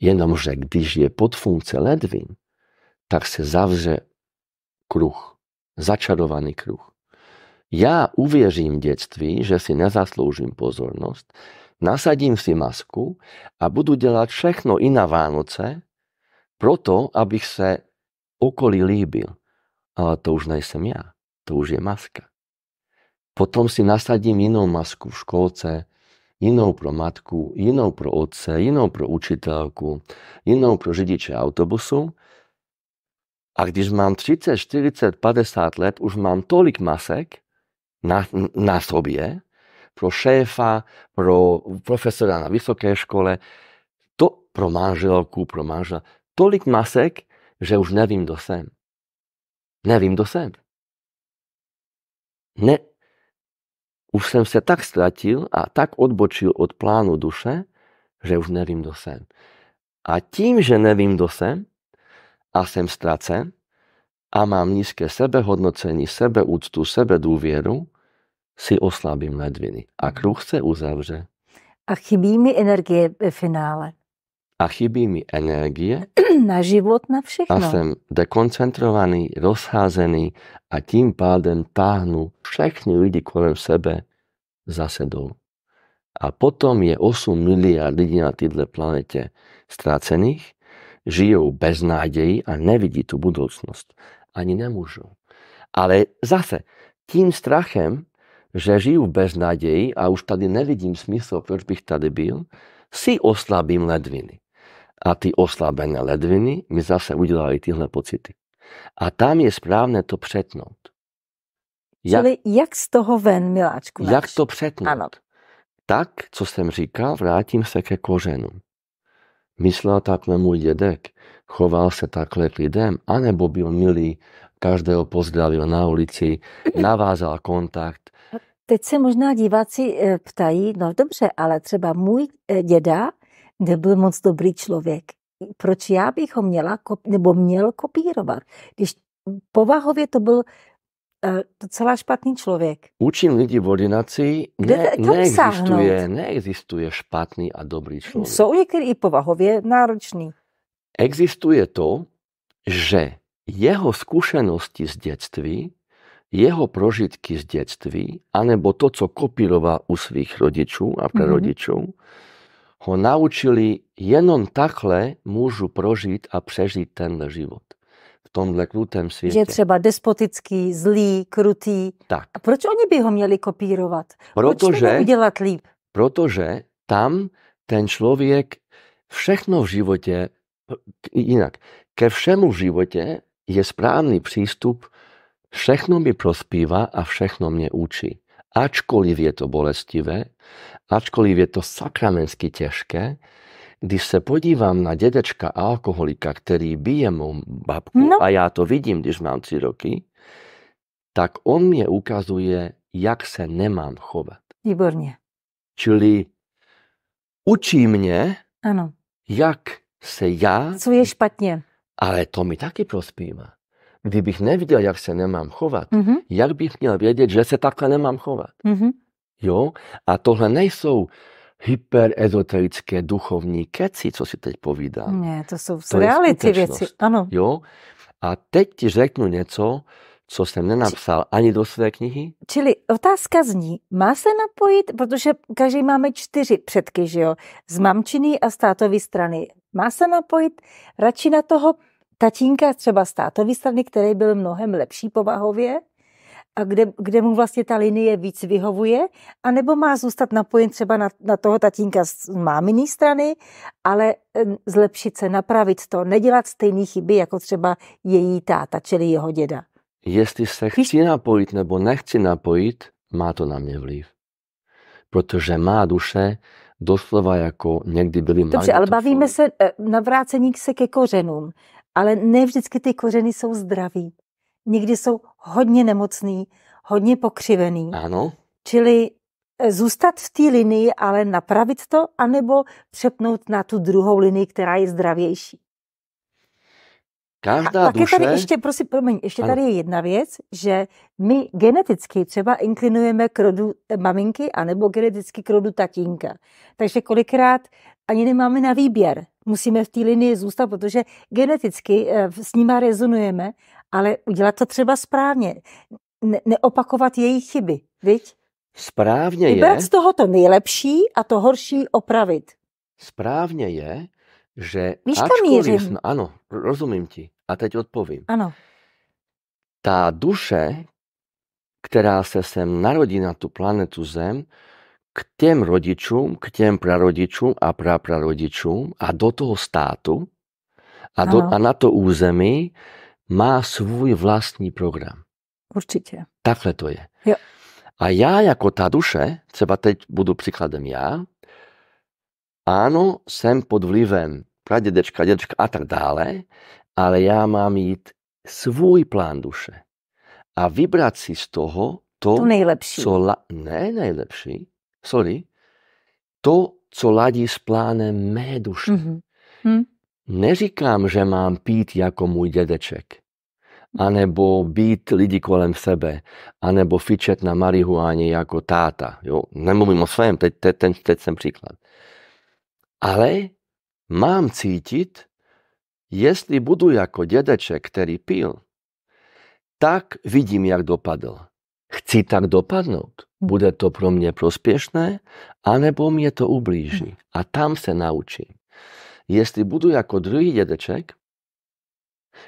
Jenomže když je pod funkce ledvin, tak se zavře kruh, začarovaný kruh. Ja uvěřím dětství, že si nezasloužím pozornosť, nasadím si masku a budu dělat všechno i na Vánoce, proto, abych se okolí líbil. Ale to už nejsem ja, to už je maska. Potom si nasadím jinou masku v školce, inou pro matku, inou pro otce, inou pro učiteľku, inou pro řidiče autobusu. A když mám 30, 40, 50 let, už mám tolik masek, na, na sobie, pro šéfa, pro profesora na vysoké škole, to pro manželku, pro manžela. Tolik masek, že už nevím, kto sem. Nevím, kto sem. Ne, už jsem se tak ztratil a tak odbočil od plánu duše, že už nevím, kto sem. A tím, že nevím, kto sem a jsem stracen, a mám nízke sebehodnocení, sebeúctu, sebedúvieru, si oslabím ledviny. A mhm. kruh se uzavře. A chybí mi energie v finále. A chybí mi energie. Na život, na všechno. A jsem dekoncentrovaný, rozházený a tím pádem táhnu všechny lidi kolem sebe zase sedou. A potom je 8 miliard lidí na této planete ztracených, žijú bez nádejí a nevidí tú budúcnosť ani nemôžu. Ale zase, tým strachem, že žijú bez naději a už tady nevidím smysl, proč bych tady byl, si oslabím ledviny. A ty oslabené ledviny mi zase udelali tyhle pocity. A tam je správné to přetnout. Jak, Čili jak z toho ven, miláčku? Jak to přetnout? Ano. Tak, co jsem říkal, vrátím se ke kořenu. Myslel takhle můj dedek, choval se takhle lepý lidem, anebo byl milý, každého pozdravil na ulici, navázal kontakt. Teď se možná diváci eh, ptají, no dobře, ale třeba můj eh, děda nebyl moc dobrý člověk. Proč já bych ho měla, nebo měl kopírovat? Když povahově to byl eh, docela špatný člověk. Učím lidi v ordinaci, Kde ne, neexistuje, sáhnout? neexistuje špatný a dobrý člověk. Jsou některý i povahově náročný existuje to, že jeho skúsenosti z detství, jeho prožitky z detství, anebo to, co kopíroval u svých rodičů a mhm. prarodičů, mm-hmm ho naučili jenom takhle môžu prožít a přežít tenhle život. V tomhle krutém světě. Je třeba despotický, zlý, krutý. Tak. A proč oni by ho měli kopírovat? Protože, proč udělat líp? Protože tam ten člověk všechno v životě inak, ke všemu v živote je správny prístup, všechno mi prospíva a všechno mne učí. Ačkoliv je to bolestivé, ačkoliv je to sakramensky ťažké, když se podívám na dědečka alkoholika, který bije mu babku, no. a já to vidím, když mám 3 roky, tak on mě ukazuje, jak se nemám chovat. Výborne. Čili učí mě, ano. jak se ja... je szpatnie. Ale to mi taky prospíva. Kdybych neviděl, jak se nemám chovat, mm-hmm. jak bych měl vědět, že se takhle nemám chovat? Mm-hmm. Jo? A tohle nejsou hyperezoterické duchovní keci, co si teď povídám. Ne, to jsou to reality věci, ano. Jo? A teď ti řeknu něco, co jsem nenapsal ani do své knihy. Čili otázka zní, má se napojit, protože každý máme čtyři předky, že jo, z no. mamčiny a státové strany. Má se napojit radši na toho tatínka třeba z tátovy strany, který byl mnohem lepší povahově, a kde, kde mu vlastně ta linie víc vyhovuje, anebo má zůstat napojen třeba na, na toho tatínka z máminý strany, ale zlepšit se, napravit to, nedělat stejné chyby jako třeba její táta, čili jeho děda. Jestli se chci napojit nebo nechci napojit, má to na mě vliv. Protože má duše doslova jako někdy byly Dobře, ale bavíme se eh, navrácení se ke kořenům, ale ne vždycky ty kořeny jsou zdraví. Někdy jsou hodně nemocný, hodně pokřivený. Ano. Čili eh, zůstat v té linii, ale napravit to, anebo přepnout na tu druhou linii, která je zdravější. Každá a také duše... tady ještě, prosím, promiň, ještě tady je jedna věc, že my geneticky třeba inklinujeme k rodu maminky anebo geneticky k rodu tatínka. Takže kolikrát ani nemáme na výběr. Musíme v té linii zůstat, protože geneticky eh, s nima rezonujeme, ale udělat to třeba správně. Ne- neopakovat jejich chyby, viď? Správně Vybrat je... z toho to nejlepší a to horší opravit. Správně je, že Víš, kam mírim? áno, rozumím ti. A teď odpovím. Áno. Tá duše, která se sem narodí na tu planetu Zem, k těm rodičům, k těm prarodičům a praprarodičům a do toho státu a, do, a na to území má svůj vlastní program. Určitě. Takhle to je. Jo. A já jako ta duše, třeba teď budu příkladem já, Áno, jsem pod vlivem pradedečka, dedečka a tak dále, ale já mám ísť svůj plán duše a vybrat si z toho to, to najlepší. co la... ne najlepší, sorry, to, co ladí s plánem mé duše. Mm-hmm. Hm? Neříkám, že mám pít jako můj dědeček, anebo být lidi kolem sebe, anebo fičet na marihuáne jako táta. Jo? Nemluvím o svém, teď, teď, teď, teď jsem příklad. Ale mám cítit, jestli budu jako dědeček, který pil, tak vidím, jak dopadl. Chci tak dopadnout. Bude to pro mě prospiešné, anebo mne to ublíží. A tam se naučím. Jestli budu jako druhý dědeček,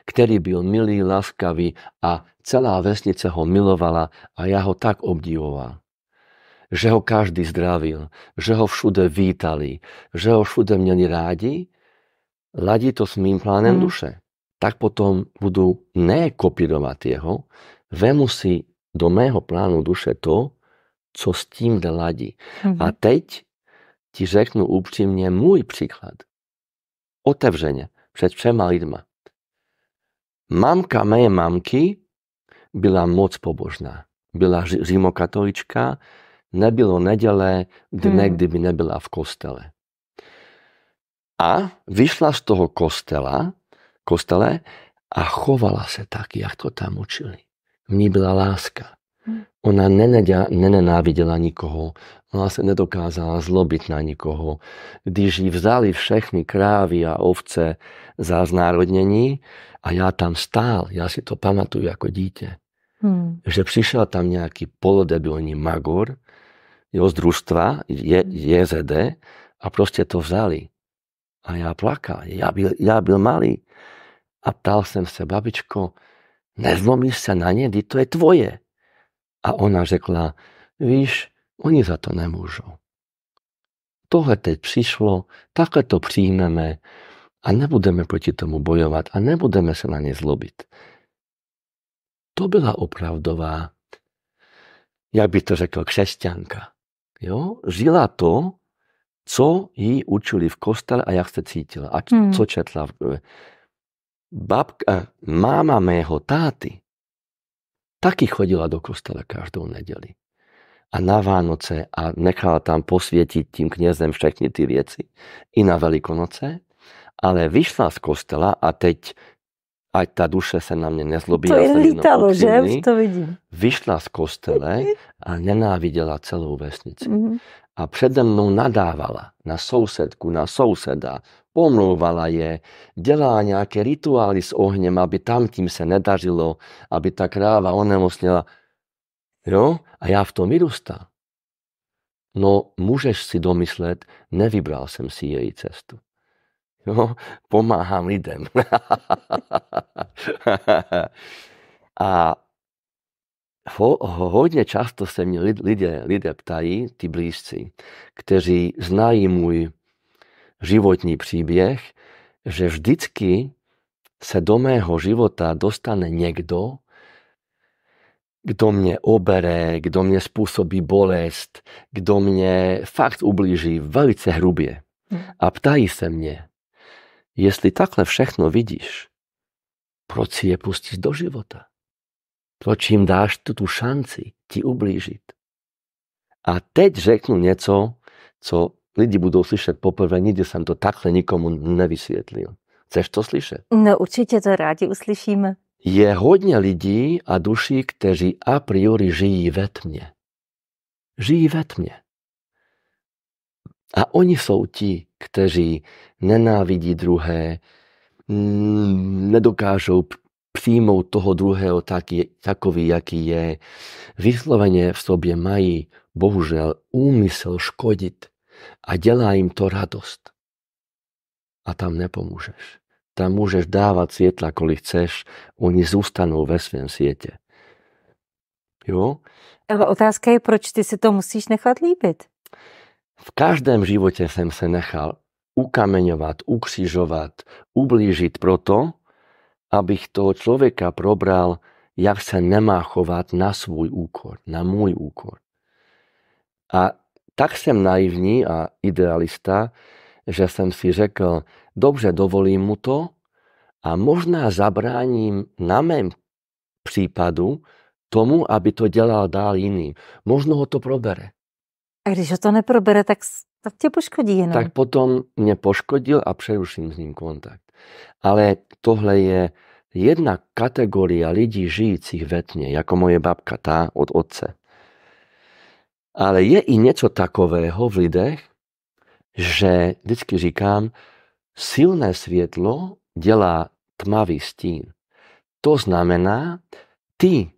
který byl milý, laskavý a celá vesnice ho milovala a ja ho tak obdivoval že ho každý zdravil, že ho všude vítali, že ho všude měli rádi, ladí to s mým plánem mm. duše. Tak potom budu nekopírovat jeho, vemu si do mého plánu duše to, co s tím ladí. Mm. A mhm. teď ti řeknu upřímně můj příklad. Otevřeně před všema lidma. Mamka mé mamky byla moc pobožná. Byla ži- nebylo neděle, dne, hmm. kdyby nebyla v kostele. A vyšla z toho kostela, kostele a chovala se tak, jak to tam učili. V ní byla láska. Hmm. Ona nenedia, nenenávidela nikoho, ona se nedokázala zlobit na nikoho. Když ji vzali všechny krávy a ovce za znárodnění a já tam stál, já si to pamatuju jako dítě, hmm. že přišel tam nějaký polodebilní magor jeho združstva, družstva je, mhm. JZD a proste to vzali. A ja plakal, ja byl, ja byl malý. A ptal som sa, babičko, nezlomíš sa na ne, to je tvoje. A ona řekla, víš, oni za to nemôžu. Tohle teď přišlo, takhle to príjmeme a nebudeme proti tomu bojovať a nebudeme sa na ne zlobiť. To byla opravdová, jak by to řekl, křesťanka. Jo? Žila to, co jí učili v kostele a jak se cítila a hmm. co četla. Eh, babka, eh, máma mého táty taky chodila do kostela každou neděli. A na Vánoce a nechala tam posvietiť tým kniezem všechny ty věci. I na Velikonoce. Ale vyšla z kostela a teď aj tá duša sa na mne nezlobila. To je lítalo, že? To vidím. Vyšla z kostele a nenávidela celou vesnicu. Mm-hmm. A přede mnou nadávala na sousedku, na souseda, pomlouvala je, dělá nějaké rituály s ohněm, aby tamtím se nedařilo, aby ta kráva onemocněla. Jo? A já v tom vyrůstal. No, můžeš si domyslet, nevybral jsem si její cestu. No, pomáham lidem. a ho, hodně často se mě lidé, lidé ptají, ty blízci, kteří znají můj životní příběh, že vždycky se do mého života dostane někdo, kdo mě obere, kdo mě způsobí bolest, kdo mě fakt ublíží velice hrubě. Mhm. A ptají se mě, Jestli takhle všechno vidíš, proč si je pustíš do života? Proč jim dáš tu, tu šanci ti ublížit? A teď řeknu něco, co lidi budou slyšet poprvé, nikdy jsem to takhle nikomu nevysvětlil. Chceš to slyšet? No určitě to rádi uslyšíme. Je hodně lidí a duší, kteří a priori žijí ve tmě. Žijí ve tmě. A oni jsou ti, kteří nenávidí druhé, nedokážou přijmout toho druhého tak takový, jaký je. Vysloveně v sobě mají, bohužel, úmysel škodit a dělá jim to radost. A tam nepomůžeš. Tam můžeš dávat světla, kolik chceš, oni zůstanou ve svém světě. Jo? Ale otázka je, proč ty si to musíš nechat líbit? V každém životě jsem se nechal ukameňovat, ukřižovat, ublížit proto, abych toho člověka probral, jak se nemá chovat na svůj úkor, na můj úkor. A tak jsem naivní a idealista, že jsem si řekl, dobře, dovolím mu to a možná zabráním na mém případu tomu, aby to dělal dál jiný. Možno ho to probere. A když ho to neprobere, tak, tak tě poškodí jenom. Tak potom mě poškodil a přeruším s ním kontakt. Ale tohle je jedna kategória lidí žijících ve tně, ako moje babka, tá od otce. Ale je i niečo takového v lidech, že vždycky říkám, silné svietlo delá tmavý stín. To znamená, ty,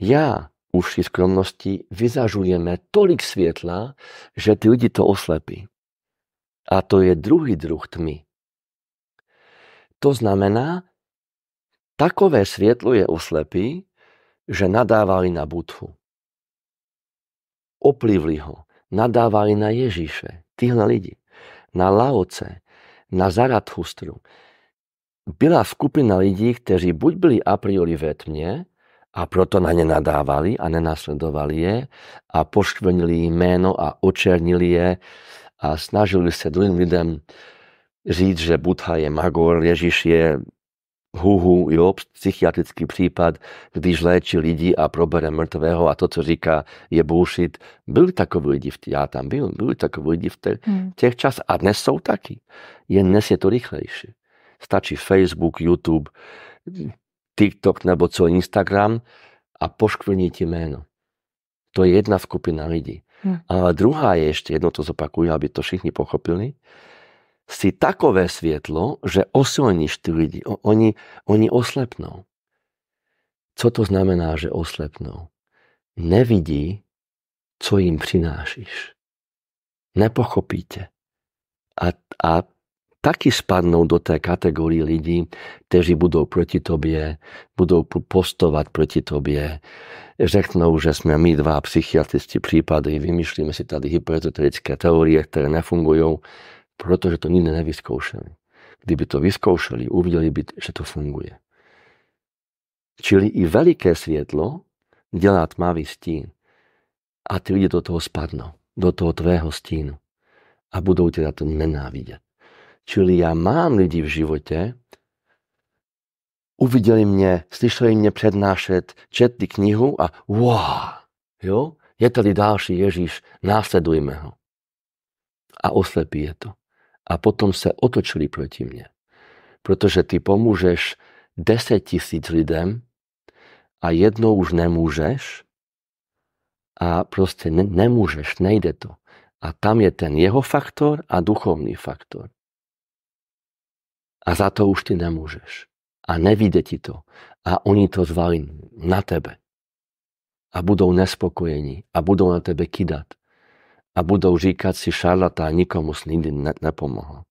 ja, uši skromnosti vyzažujeme tolik svietla, že ty ľudí to oslepí. A to je druhý druh tmy. To znamená, takové svietlo je oslepí, že nadávali na Budhu. Oplivli ho, nadávali na ježíše týchto ľudí, na Laoce, na Zarathustru. Byla skupina lidí, kteří buď byli a priori ve tmě, a proto na ne nadávali a nenasledovali je a poškvrnili jméno a očernili je a snažili se druhým lidem říct, že Budha je magor, Ježíš je huhu, jo, psychiatrický případ, když léčí lidi a probere mrtvého a to, co říká, je bullshit. Byli takoví lidi, já tam byl, byli takoví lidi v tě, hmm. těch čas a dnes jsou taky. Jen dnes je to rychlejší. Stačí Facebook, YouTube, TikTok nebo co Instagram a poškvrní ti jméno. To je jedna skupina lidí. Hm. Ale druhá je, ešte jedno to zopakujú, aby to všichni pochopili, si takové svietlo, že osilníš ty lidi. Oni, oni oslepnou. Co to znamená, že oslepnou? Nevidí, co jim přinášíš. Nepochopíte. A, a taky spadnou do té kategórie lidí, kteří budou proti tobě, budou postovat proti tobě, řeknou, že jsme my dva psychiatristi případy, vymýšlíme si tady hypotetické teorie, které nefungují, protože to nikdy nevyzkoušeli. Kdyby to vyzkoušeli, uviděli by, že to funguje. Čili i veliké světlo dělá tmavý stín. A ty lidi do toho spadnou, do toho tvého stínu. A budou tě na to nenávidět. Čili ja mám lidi v živote, uvideli mne, slyšeli mne přednášet, četli knihu a wow, jo, je tady další Ježíš, následujme ho. A oslepí je to. A potom sa otočili proti mne. Protože ty pomůžeš 10 tisíc lidem a jednou už nemůžeš a proste ne, nemůžeš, nejde to. A tam je ten jeho faktor a duchovný faktor. A za to už ty nemôžeš. A nevíde ti to. A oni to zvali na tebe. A budou nespokojení. A budou na tebe kidať. A budou říkať si šarlatá, nikomu si nikdy ne nepomohol.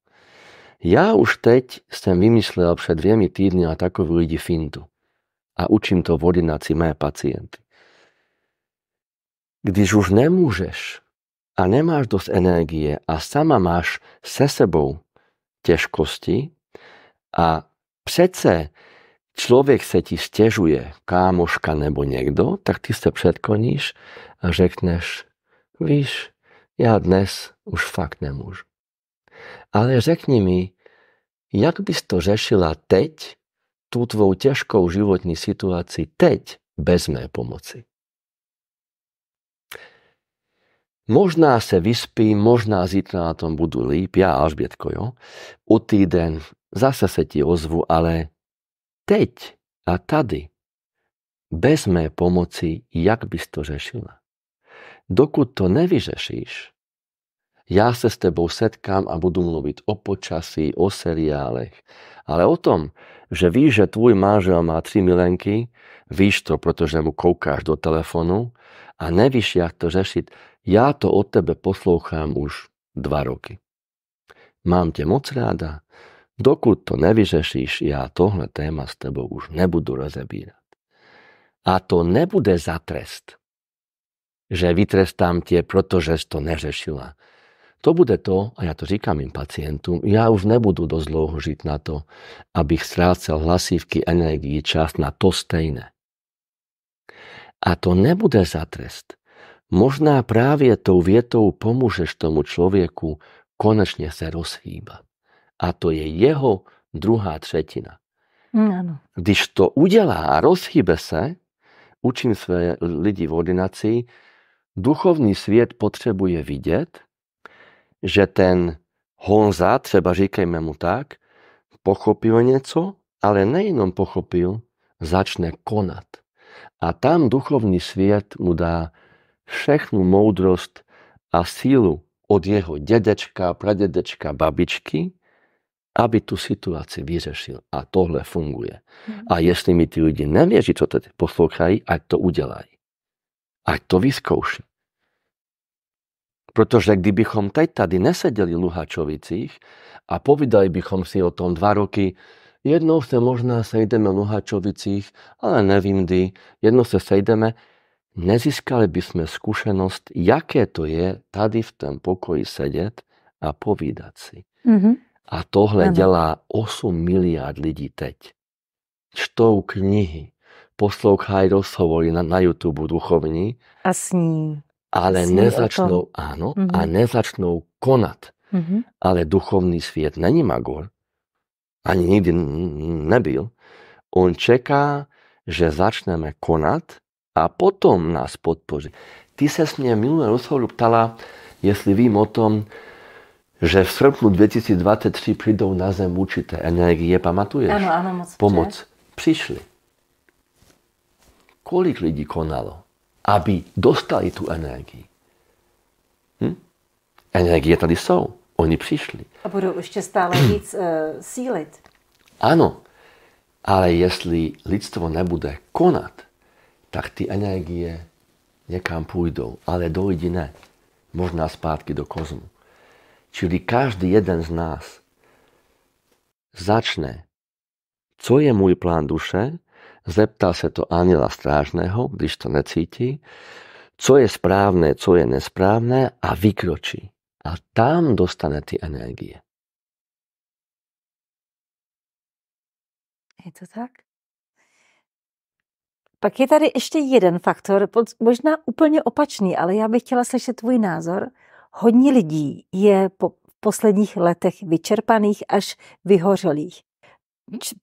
Ja už teď som vymyslel pred dviemi týdny a takovú ľudí fintu. A učím to v ordinácii moje pacienty. Když už nemôžeš a nemáš dosť energie a sama máš se sebou ťažkosti, a přece človek sa ti stežuje, kámoška nebo niekto, tak ty sa předkoníš a řekneš, víš, ja dnes už fakt nemôžu. Ale řekni mi, jak bys to řešila teď, tú tvou ťažkou životní situácii teď, bez mé pomoci. Možná se vyspím, možná zítra na tom budú líp, ja bietko, jo? O týden, Zase se ti ozvu, ale teď a tady. Bez mé pomoci, jak bys to řešila? Dokud to nevyřešíš, ja sa se s tebou setkám a budú mluviť o počasí, o seriálech. Ale o tom, že víš, že tvůj manžel má tri milenky, víš to, protože mu koukáš do telefonu a nevíš, jak to řešiť, Ja to od tebe poslouchám už dva roky. Mám tě moc ráda, Dokud to nevyřešíš, já tohle téma s tebou už nebudu rozebírat. A to nebude za trest, že vytrestám tě, protože jsi to neřešila. To bude to, a ja to říkám im pacientom, ja už nebudu dosť dlouho žiť na to, abych strácal hlasívky, energii, čas na to stejné. A to nebude za trest. Možná právě tou vietou pomôžeš tomu človeku konečne sa rozhýbať a to je jeho druhá třetina. Ano. Mm, Když to udělá a rozhybe se, učím své lidi v ordinaci, Duchovný svět potřebuje vidět, že ten Honza, třeba říkajme mu tak, pochopil něco, ale nejenom pochopil, začne konat. A tam duchovný svět mu dá všechnu moudrost a sílu od jeho dědečka, pradedečka, babičky, aby tú situáciu vyřešil. A tohle funguje. Mm. A jestli mi tí ľudia nevieži, čo teď poslouchají, ať to udelají. Ať to vyskouší. Protože kdybychom teď tady nesedeli v Luhačovicích a povedali bychom si o tom dva roky, jednou se možná sejdeme v Luhačovicích, ale nevím kdy, jednou se sejdeme, nezískali by sme skúsenosť, jaké to je tady v tom pokoji sedieť a povídať si. Mm-hmm. A tohle ano. dělá 8 miliard lidí teď. Čtou knihy, poslouchají rozhovory na, na YouTube duchovní. A sní. Ale sní nezačnou, ano, mm-hmm. a mhm. nezačnou konat. Mm-hmm. Ale duchovní svět není magor, ani nikdy nebyl. On čeká, že začneme konat a potom nás podpoří. Ty se s mě minulé rozhovoru ptala, jestli vím o tom, že v srpnu 2023 přijdou na zem určité energie, pamatuješ? Áno, áno, moc Pomoc. Včas. Prišli. Kolik lidí konalo, aby dostali tu energii? Hm? Energie tady jsou. Oni přišli. A budou ještě stále víc uh, síliť. Ano, ale jestli lidstvo nebude konat, tak ty energie někam půjdou, ale dojde ne. Možná zpátky do kozmu. Čili každý jeden z nás začne, co je můj plán duše, zeptá se to anila strážného, když to necítí, co je správné, co je nesprávné a vykročí. A tam dostane ty energie. Je to tak? Pak je tady ještě jeden faktor, možná úplně opačný, ale já bych chtěla slyšet tvůj názor. Hodně lidí je po posledních letech vyčerpaných až vyhořelých.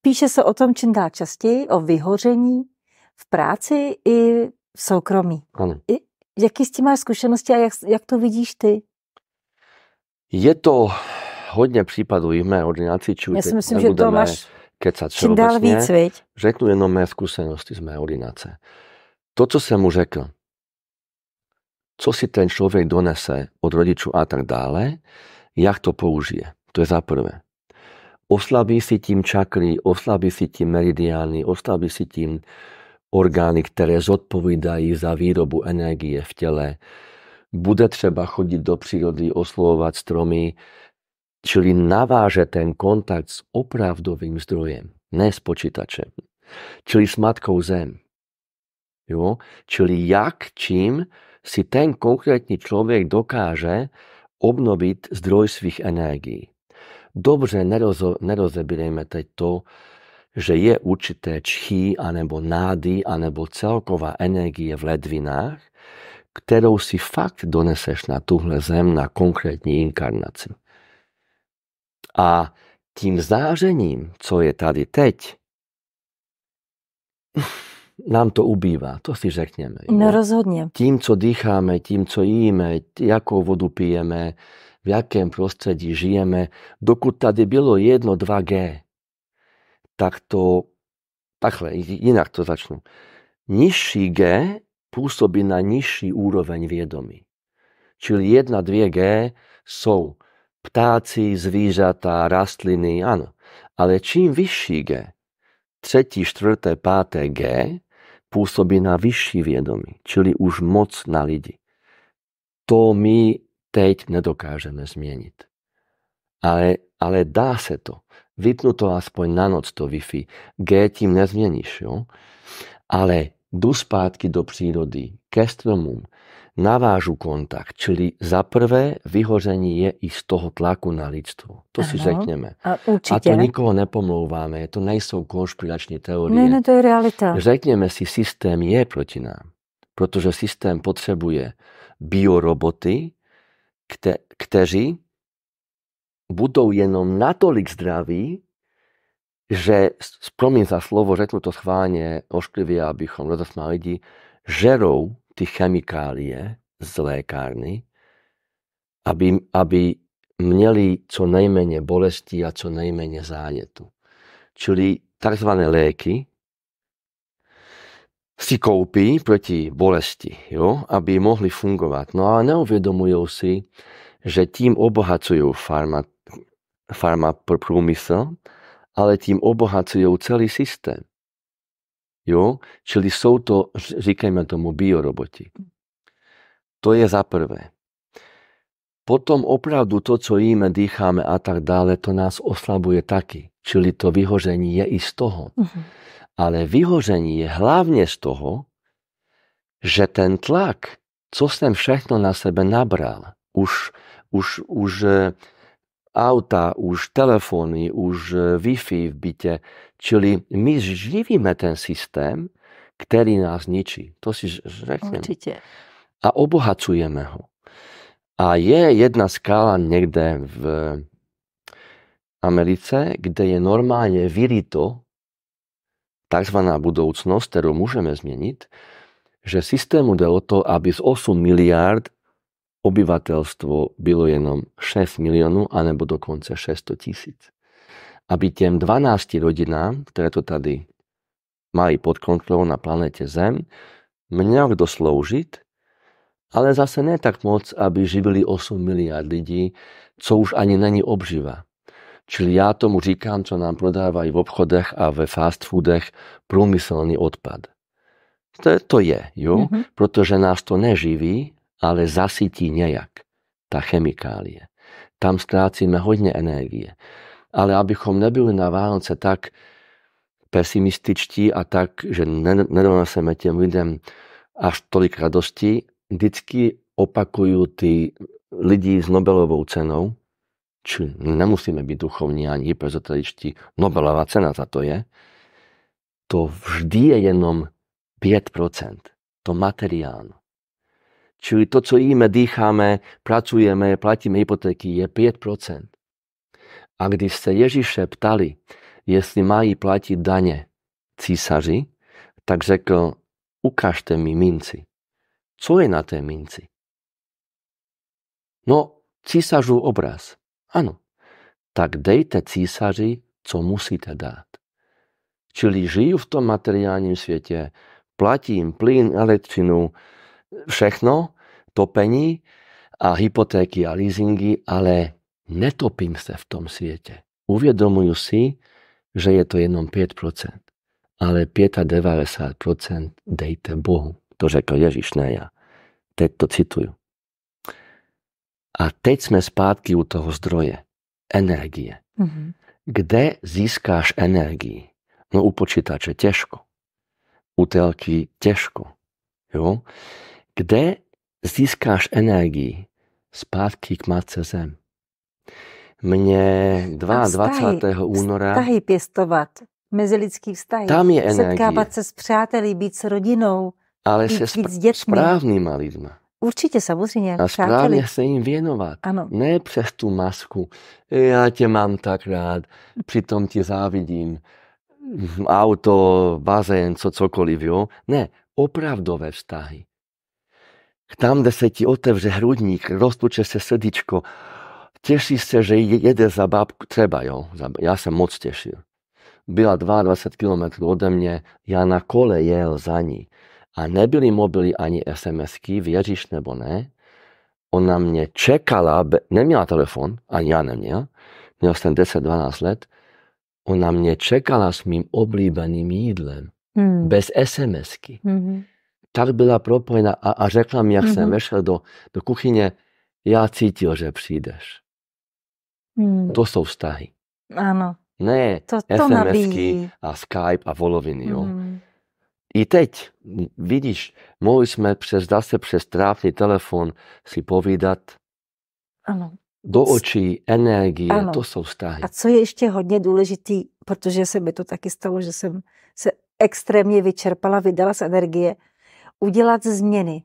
Píše se o tom čím dál častěji, o vyhoření v práci i v soukromí. Ano. Jaký s tím máš zkušenosti a jak, jak to vidíš ty? Je to hodně případů i v mé ordinaci, či Já si myslím, že to máš kecat, čím dál víc, viď? Řeknu jenom mé zkušenosti z mé ordinace. To, co jsem mu řekl, co si ten človek donese od rodičov a tak dále, jak to použije. To je za prvé. Oslabí si tím čakry, oslabí si tím meridiány, oslabí si tím orgány, které zodpovídají za výrobu energie v těle. Bude třeba chodit do přírody, oslovovat stromy, čili naváže ten kontakt s opravdovým zdrojem, ne s počítačem. Čili s matkou zem. Jo? Čili jak, čím si ten konkrétny človek dokáže obnovit zdroj svých energií. Dobře nerozo, nerozebírejme teď to, že je určité čchy anebo nády anebo celková energie v ledvinách, kterou si fakt doneseš na tuhle zem na konkrétní inkarnaci. A tím zářením, co je tady teď, nám to ubýva, to si řekneme. No rozhodne. Tím, co dýcháme, tím, co jíme, jakou vodu pijeme, v jakém prostredí žijeme, dokud tady bylo jedno, 2G, tak to, takhle, inak to začnú. Nižší G pôsobí na nižší úroveň viedomí. Čili 1, 2G sú ptáci, zvířatá, rastliny, áno. Ale čím vyšší G, 3, 4, 5 G, pôsobí na vyšší viedomí, čili už moc na lidi. To my teď nedokážeme změnit. Ale, ale dá se to. Vypnú to aspoň na noc to Wi-Fi. G tím nezmieníš, jo? Ale jdu zpátky do přírody, ke stromům, navážu kontakt. Čili za prvé vyhoření je i z toho tlaku na lidstvo. To ano, si řekneme. A, a to nikoho nepomlouváme, to nejsou konšpiračné teórie. Ne, ne, to je realita. Řekneme si, systém je proti nám. Protože systém potřebuje bioroboty, kte, kteří budou jenom natolik zdraví, že, promiň za slovo, řeknu to schválně ošklivě, abychom rozosmali lidi, žerou ty chemikálie z lékárny, aby, aby měli co nejméně bolesti a co nejméně zánětu. Čili tzv. léky si koupí proti bolesti, jo, aby mohli fungovat. No a neuvědomují si, že tím obohacují farma, farma průmysl, ale tím obohacují celý systém. Jo? Čili jsou to, říkajme tomu, bioroboti. To je za prvé. Potom opravdu to, co jíme, dýcháme a tak dále, to nás oslabuje taky. Čili to vyhoření je i z toho. Uh-huh. Ale vyhoření je hlavně z toho, že ten tlak, co jsem všechno na sebe nabral, už, už, už eh, auta, už telefóny, už e, Wi-Fi v byte. Čili my živíme ten systém, ktorý nás ničí. To si řekneme. Určite. A obohacujeme ho. A je jedna skála niekde v Americe, kde je normálne vyrito Takzvaná budoucnosť, ktorú môžeme zmeniť, že systému jde o to, aby z 8 miliárd obyvateľstvo bylo jenom 6 miliónov anebo dokonce 600 tisíc. Aby tým 12 rodinám, ktoré to tady mají pod kontrolou na planete Zem, měl kdo sloužit, ale zase ne tak moc, aby živili 8 miliard lidí, co už ani není obživa. Čili ja tomu říkám, co nám prodávají v obchodech a ve fast foodech, průmyslný odpad. To, to je, jo? Mm-hmm. protože nás to neživí, ale zasytí nejak tá chemikálie. Tam strácime hodně energie. Ale abychom nebyli na Vánoce tak pesimističtí a tak, že nedoneseme těm lidem až tolik radosti, vždycky opakujú tí lidi s Nobelovou cenou, či nemusíme byť duchovní ani hyperzotričtí, Nobelová cena za to je, to vždy je jenom 5%, to materiálno. Čili to, co jíme, dýcháme, pracujeme, platíme hypotéky, je 5%. A když se Ježíše ptali, jestli mají platiť dane císaři, tak řekl, ukážte mi minci. Co je na té minci? No, císařů obraz. Ano. Tak dejte císaři, co musíte dát. Čili žijú v tom materiálnom svete, platím plyn, elektřinu, všechno topení a hypotéky a leasingy, ale netopím sa v tom svete. Uvedomujú si, že je to jenom 5%, ale 95% dejte Bohu. To řekl Ježiš, ne ja. Teď to citujú. A teď sme zpátky u toho zdroje. Energie. Mm-hmm. Kde získáš energii? No u počítače těžko. U telky těžko. Jo? Kde získáš energii zpátky k Matce Zem. Mne 22. února... Vztahy pěstovat, mezilidský vztahy. Tam je energie. Setkávat se s přáteli, být s rodinou, ale být, se být s dětmi. správnýma lidma. Určitě, samozřejmě. A správně se jim věnovat. Ano. Ne přes tu masku. Já tě mám tak rád, přitom ti závidím. Auto, bazén, co cokoliv, jo? Ne, opravdové vztahy. Tam, kde se ti otevře hrudník, roztuče se srdíčko, teší sa, že jede za bábku, treba jo, ja sa moc tešil. Byla 22 km ode mne, ja na kole jel za ní. A nebyli mobily ani SMS-ky, věříš nebo ne. Ona mne čekala, be, neměla telefon, ani ja neměl, měl som 10-12 let, ona mne čekala s mým oblíbeným jídlem, hmm. bez SMS-ky. Mm-hmm tak byla propojená a, a řekla mi, jak mm-hmm. jsem mhm. vešel do, do kuchyně, já cítil, že přijdeš. Mm. To jsou vztahy. Ano. Ne to, to SMSky a Skype a voloviny. Jo? Mm. I teď, vidíš, mohli jsme přes, se, přes trávný telefon si povídat ano. do očí, energie, ano. to jsou vztahy. A co je ještě hodně důležitý, protože se mi to taky stalo, že jsem se extrémně vyčerpala, vydala z energie, udělat změny.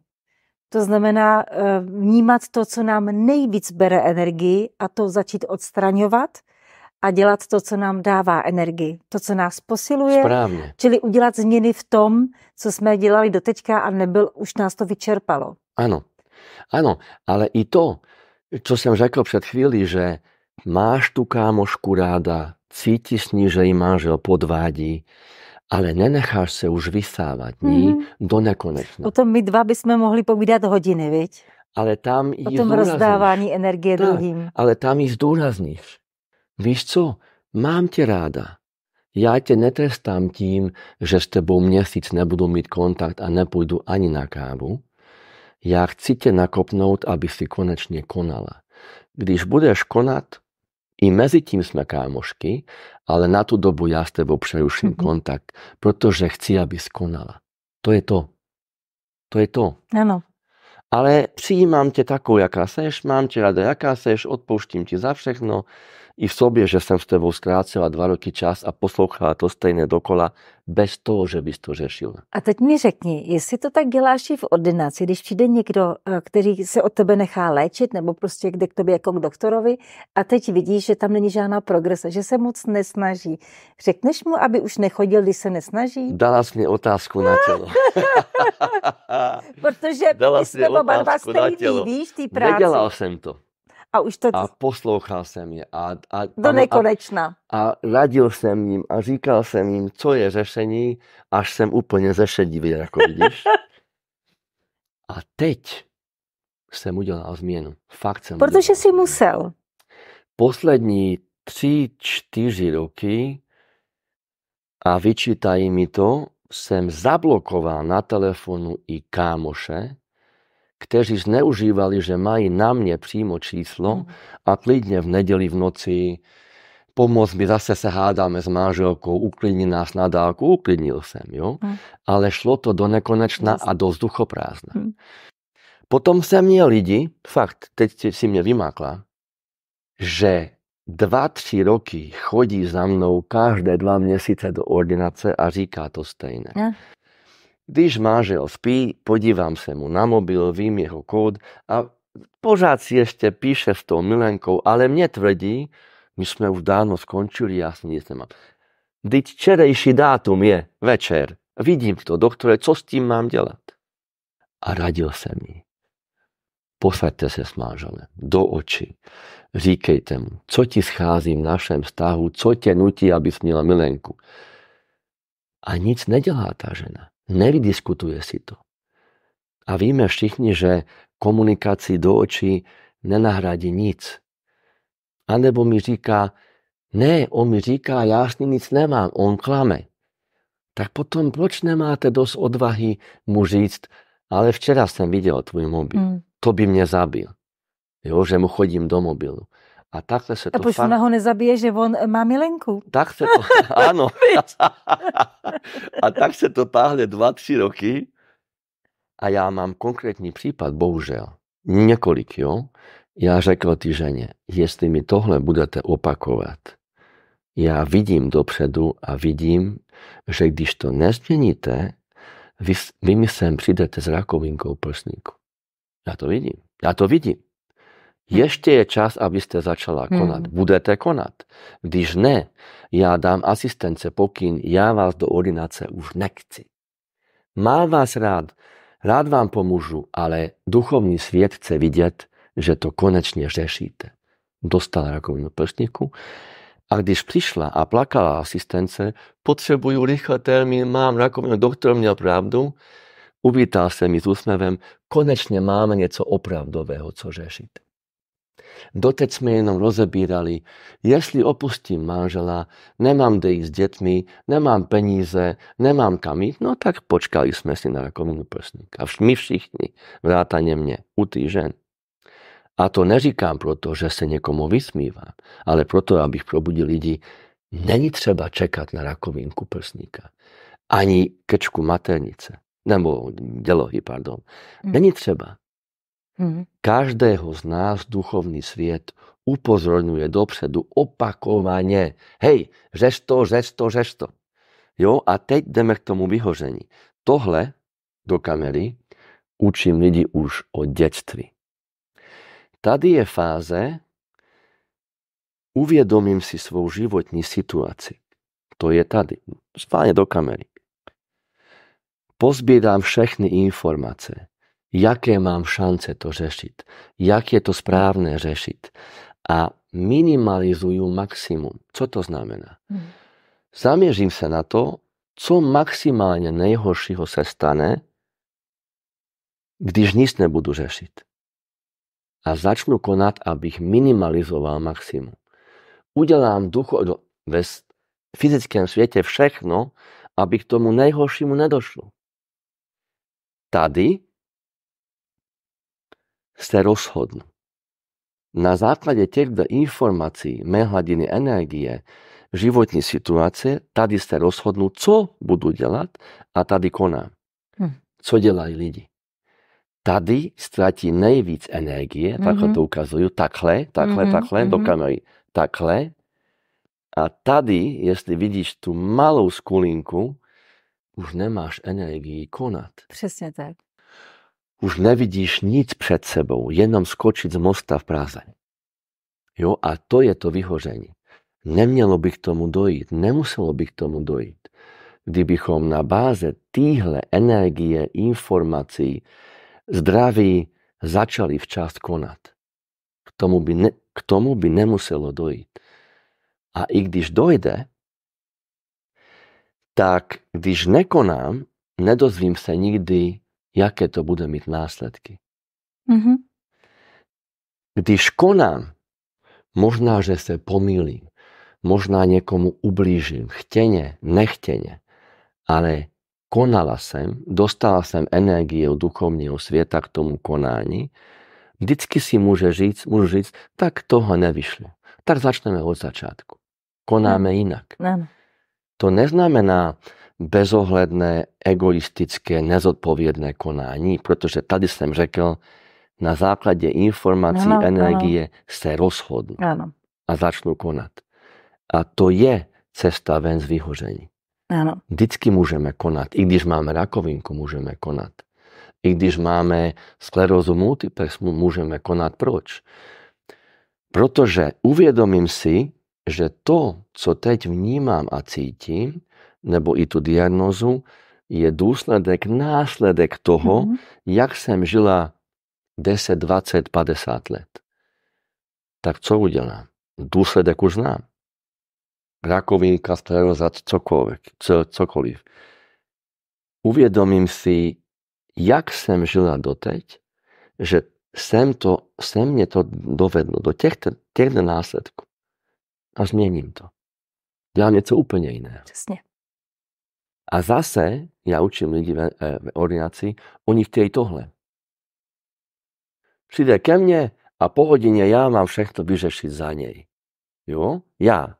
To znamená eh, vnímat to, co nám nejvíc bere energii a to začít odstraňovat a dělat to, co nám dává energii, to, co nás posiluje. Správně. Čili udělat změny v tom, co jsme dělali doteďka a nebyl, už nás to vyčerpalo. Ano, ano, ale i to, co jsem řekl před chvíli, že máš tu kámošku ráda, cítiš s ní, že ji ho podvádí, ale nenecháš se už vysávat ní mm-hmm. do nekonečna. Potom my dva bychom mohli povídat hodiny, viď? Ale tam jí O tom rozdávání energie tak, druhým. Ale tam jí zdůrazníš. Víš co, mám tě ráda. Já tě netrestám tím, že s tebou měsíc nebudu mít kontakt a nepůjdu ani na kávu. Já chci tě nakopnout, aby si konečně konala. Když budeš konat, i medzi tým sme kámošky, ale na tú dobu ja s tebou mm-hmm. kontakt, pretože chci, aby skonala. To je to. To je to. Ano. Ale přijímam tě takou, jaká seš, mám tě rada, jaká seš, odpouštím ti za všechno i v sobie, že jsem s tebou zkrácela dva roky čas a poslouchala to stejné dokola bez toho, že bys to řešil. A teď mi řekni, jestli to tak děláš i v ordinaci, když přijde někdo, eh, který se od tebe nechá léčit, nebo prostě kde k tobě jako k doktorovi a teď vidíš, že tam není žádná progresa, že se moc nesnaží. Řekneš mu, aby už nechodil, když se nesnaží? Dala jsi mi otázku na tělo. Protože Dala my jsme stejný, víš, ty práci. Nedělal jsem to. A, už to... a poslouchal jsem je. A, a, Do nekonečna. A, a radil jsem jim a říkal jsem jim, co je řešení, až jsem úplně zešedivý. jako vidíš. a teď jsem udělal změnu. Fakt jsem Protože jsi musel. Poslední tři, čtyři roky a vyčítají mi to, jsem zablokoval na telefonu i kámoše, kteří zneužívali, že mají na mě přímo číslo mhm. a klidně v neděli v noci pomoc mi, zase se hádáme s manželkou, uklidni nás na dálku, uklidnil jsem, jo. Hmm. Ale šlo to do nekonečna a do vzduchoprázdna. Hmm. Potom jsem měl lidi, fakt, teď si mě vymákla, že dva, tři roky chodí za mnou každé dva měsíce do ordinace a říká to stejné. Ja. No. Když mážel spí, podívam sa mu na mobil, vím jeho kód a pořád si ešte píše s tou milenkou, ale mne tvrdí, my sme už dávno skončili, ja si nic nemám. Vždyť čerejší dátum je večer. Vidím to, doktore, co s tým mám dělat? A radil sa mi. Posaďte se s manželem do očí. Říkejte mu, co ti schází v našem vztahu, co tě nutí, aby měla milenku. A nic nedělá ta žena. Nevydiskutuje si to. A víme všichni, že komunikácii do očí nenahradí nic. A nebo mi říká, ne, on mi říká, ja s ním nic nemám, on klame. Tak potom proč nemáte dosť odvahy mu říct, ale včera som videl tvoj mobil, mm. to by mne zabil. Jo, že mu chodím do mobilu. A takhle se to... A proč fakt... ona ho nezabije, že on e, má milenku? Tak sa to... Áno. a tak se to táhle 2-3 roky. A já mám konkrétní případ, bohužel. Několik, jo. Já řekl ty ženě, jestli mi tohle budete opakovat, já vidím dopředu a vidím, že když to nezměníte, vy, vy mi sem přijdete s rakovinkou prsníku. Já to vidím. Já to vidím. Ještě je čas, aby ste začala hmm. konat. Hmm. Budete konat. Když ne, já dám asistence pokyn, já vás do ordinace už nechci. Mám vás rád, rád vám pomůžu, ale duchovný svět chce vidět, že to konečně řešíte. Dostala rakovinu prstníku. A když přišla a plakala asistence, potřebuju rýchle termín, mám rakovinu, doktor měl pravdu, uvítal sa mi s úsmevem, konečně máme něco opravdového, co řešit. Doteď sme jenom rozebírali, jestli opustím manžela, nemám kde ísť s deťmi, nemám peníze, nemám kam ísť, no tak počkali sme si na rakovinu prsníka. My všichni, vrátane mne, u tých žen. A to neříkám proto, že se někomu vysmíva, ale proto, abych probudil lidi, není třeba čekat na rakovinku prsníka, ani kečku maternice, nebo dělohy, pardon. Mm. Není třeba. Mhm. Každého z nás duchovný sviet upozorňuje dopředu opakovane. Hej, to. žeš to. Jo, a teď jdeme k tomu vyhoření. Tohle do kamery učím lidi už od dětství. Tady je fáze, uviedomím si svou životní situaci. To je tady. Spáne do kamery. Pozbiedám všechny informácie jaké mám šance to řešiť, jak je to správne řešiť. a minimalizujú maximum. Co to znamená? Hmm. Zamiežím sa na to, co maximálne nejhoršího sa stane, když nic nebudu řešiť. A začnu konať, abych minimalizoval maximum. Udelám duchu ve fyzickém svete všechno, aby k tomu nejhoršímu nedošlo. Tady ste rozhodl. Na základe týchto informácií, hladiny energie, životní situácie, tady ste rozhodnú, co budú dělat a tady koná. Hm. Co dělají lidi? Tady stratí nejvíc energie, mm-hmm. takhle to ukazujú, takhle, takhle, mm-hmm. takhle, mm-hmm. takhle. A tady, jestli vidíš tú malou skulinku, už nemáš energii konat. Přesne tak. Už nevidíš nic pred sebou, jenom skočiť z mosta v prázeň. Jo, a to je to vyhoření. Nemělo by k tomu dojít, nemuselo by k tomu dojít, kdybychom na báze týhle energie, informací, zdraví začali včas konat. K tomu by, ne, k tomu by nemuselo dojít. A i když dojde, tak když nekonám, nedozvím se nikdy jaké to bude mít následky. Mm-hmm. Když konám, možná, že se pomýlím, možná někomu ublížím, chtěně, nechtěně, ale konala jsem, dostala jsem energie od duchovního světa k tomu konání, vždycky si může říct, můžu říct, tak toho nevyšlo. Tak začneme od začátku. Konáme mhm. jinak. To neznamená, bezohledné, egoistické, nezodpovědné konání, protože tady jsem řekl, na základě informací, ano, energie ano. se rozhodnu ano. a začnu konat. A to je cesta ven z vyhoření. Ano. Vždycky můžeme konat. I když máme rakovinku, můžeme konat. I když máme sklerózu multiplex, můžeme konat. Proč? Protože uvědomím si, že to, co teď vnímám a cítím, nebo i tu diagnózu, je důsledek, následek toho, mm-hmm. jak jsem žila 10, 20, 50 let. Tak co udělám? Důsledek už znám. Rakovinka, za cokoliv, cokoliv. Uvědomím si, jak jsem žila doteď, že sem, to, sem mě to dovedlo do těchto, těchto následků. A změním to. Dělám něco úplně jiného. Přesně. A zase, ja učím ľudí e, v, v ordinácii, oni chtějí tohle. Přijde ke mne a po hodine ja mám všechno vyřešiť za nej. Jo? Ja.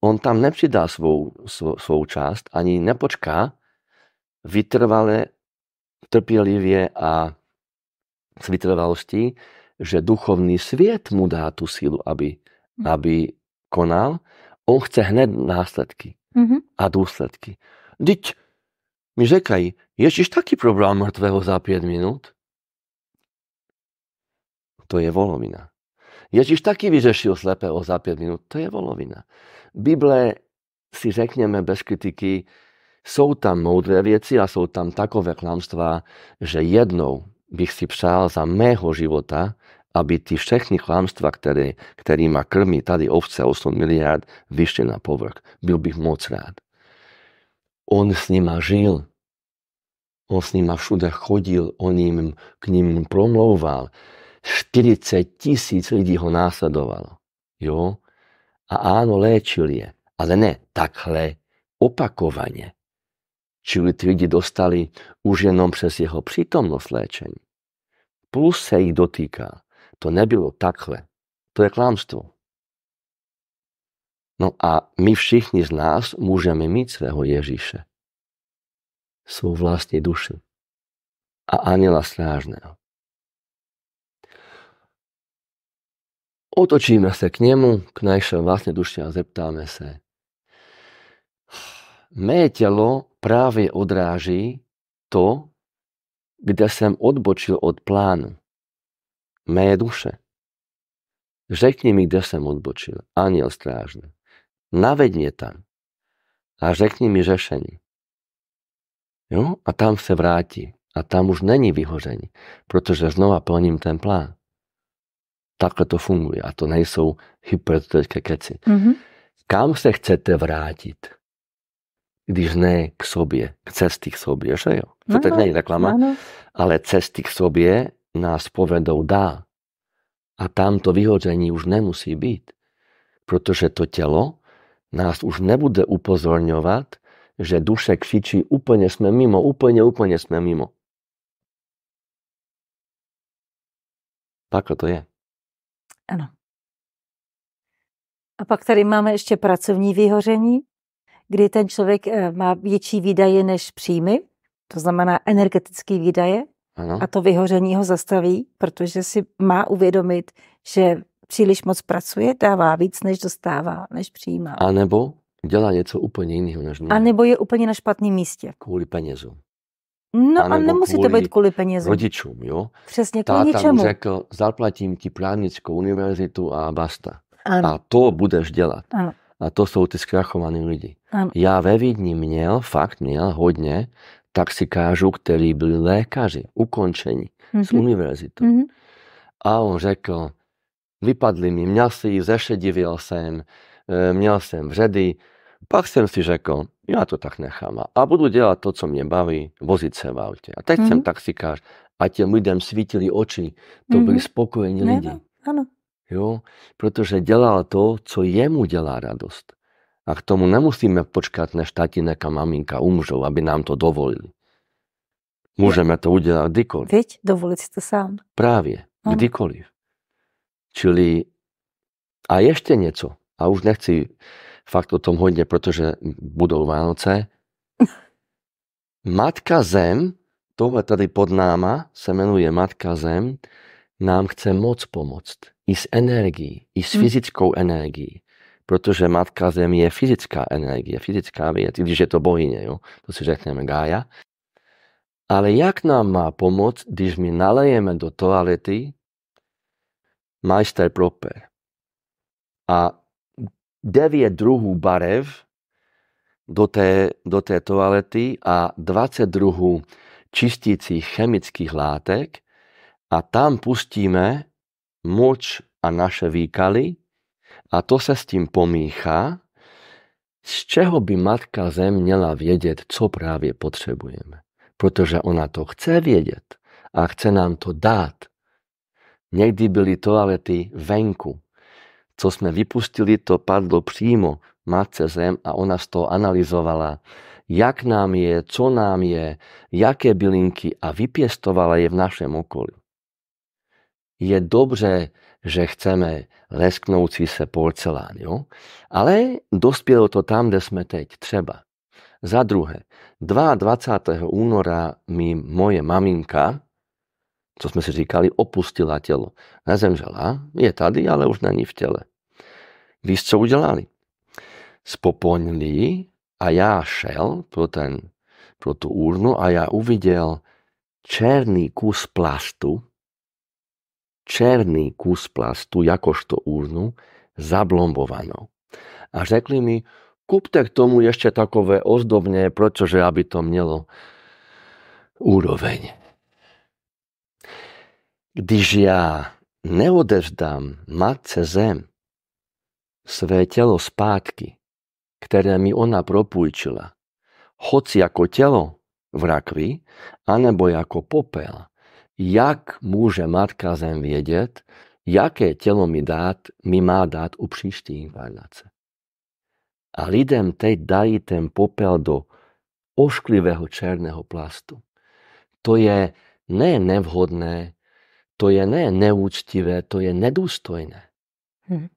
On tam nepřidá svou, svou, svou část, ani nepočká vytrvale, trpělivě a s vytrvalostí, že duchovný svět mu dá tu sílu, aby, mhm. aby konal. On chce hned následky mm-hmm. a důsledky. Dyť, mi řekaj, ješiš taký problém mŕtvého za 5 minut? To je volovina. Ježiš taký vyřešil slepého za 5 minút. To je volovina. Bible si řekneme bez kritiky, sú tam moudré věci a sú tam takové klamstvá, že jednou bych si přál za mého života, aby ty všechny klamstva, ktorý ma krmi tady ovce 8 miliard, vyšli na povrch. Byl bych moc rád. On s nima žil. On s nima všude chodil, on im k ním promlouval. 40 tisíc lidí ho následovalo. Jo? A áno, léčil je. Ale ne takhle, opakovane. Čili tí lidi dostali už jenom přes jeho přítomnost léčení. Plus se ich dotýkal. To nebylo takhle. To je klámstvo. No a my všichni z nás môžeme mít svého Ježíše. Svou vlastní duši. A anela strážneho. Otočíme sa k nemu, k našej vlastnej duši a zeptáme sa. Mé telo práve odráží to, kde som odbočil od plánu. Mé duše. Řekni mi, kde som odbočil. Aniel strážny. Naved mě tam a řekni mi řešení. Jo? A tam se vrátí. A tam už není vyhoření, protože znova plním ten plán. Takhle to funguje a to nejsou hypotetické keci. Mm-hmm. Kam se chcete vrátit? Když ne k sobě, k cesty k sobě, že jo? To no, teď není reklama, no. ale cesty k sobě nás povedou dá. A tam to vyhoření už nemusí být, protože to tělo nás už nebude upozorňovať, že duše kričí úplne sme mimo, úplne, úplne sme mimo. Tako to je. Ano. A pak tady máme ještě pracovní vyhoření, kdy ten člověk eh, má větší výdaje než příjmy, to znamená energetické výdaje. Ano. A to vyhoření ho zastaví, protože si má uvědomit, že příliš moc pracuje, dává víc, než dostává, než přijímá. A nebo dělá něco úplně jiného než mě. A nebo je úplně na špatném místě. Kvůli penězům. No a nemusí to být kvůli penězům. Rodičům, jo? Přesně, kvůli Táta ničemu. řekl, zaplatím ti právnickou univerzitu a basta. Ano. A to budeš dělat. Ano. A to jsou ty skrachovaní lidi. Ano. Já ve Vídni měl, fakt měl hodně taxikářů, kteří byli lékaři, ukončení mm-hmm. z mhm. univerzitu. Mm-hmm. A on řekl, Vypadli mi mňasy, zešedivil jsem, e, měl jsem vředy. Pak jsem si řekl, já to tak nechám a budu dělat to, co mě baví, vozit se v autě. A teď mm -hmm. jsem mhm. taxikář a těm lidem svítili oči, to mm byli mhm. spokojení lidi. Ano, ano. Jo, protože dělal to, co jemu dělá radost. A k tomu nemusíme počkat, než tatínek a maminka umřou, aby nám to dovolili. Můžeme to udělat kdykoliv. Veď, dovolit si to sám. Právě, ano. kdykoliv. Čili a ešte niečo. A už nechci fakt o tom hodne, pretože budú Vánoce. Matka Zem, tohle tady pod náma se jmenuje Matka Zem, nám chce moc pomoct. I s energií, i s hm. fyzickou energií. Protože Matka Zem je fyzická energie, fyzická věc, když je to bohyně, jo? to si řekneme Gája. Ale jak nám má pomoct, když my nalejeme do toalety Majster Proper. A 9 druhú barev do té, do té toalety a 22 čistících chemických látek a tam pustíme moč a naše výkaly a to se s tím pomíchá, z čeho by Matka Zem měla vědět, co právě potřebujeme. Protože ona to chce vědět a chce nám to dát. Niekdy byli toalety venku. Co sme vypustili, to padlo přímo matce zem a ona z toho analyzovala, jak nám je, co nám je, jaké bylinky a vypiestovala je v našem okolí. Je dobře, že chceme lesknouci se porcelán, jo? ale dospielo to tam, kde sme teď, třeba. Za druhé, 22. února mi moje maminka co sme si říkali, opustila tělo. Nezemřela, je tady, ale už není v těle. Víš, co udělali? Spoponili a ja šel pro, ten, pro tú urnu a ja uvidel černý kus plastu, černý kus plastu, jakožto urnu, zablombovanou. A řekli mi, kúpte k tomu ešte takové ozdobne, pretože aby to mělo úroveň. Když ja neodevzdám Matce Zem své telo zpátky, ktoré mi ona propůjčila, hoci ako telo v rakvi, anebo ako popel, jak môže Matka Zem viedieť, jaké telo mi, dát, mi má dát u príští inkarnace. A lidem teď dají ten popel do ošklivého černého plastu. To je ne nevhodné, to je ne neúctivé, to je nedůstojné. Hmm.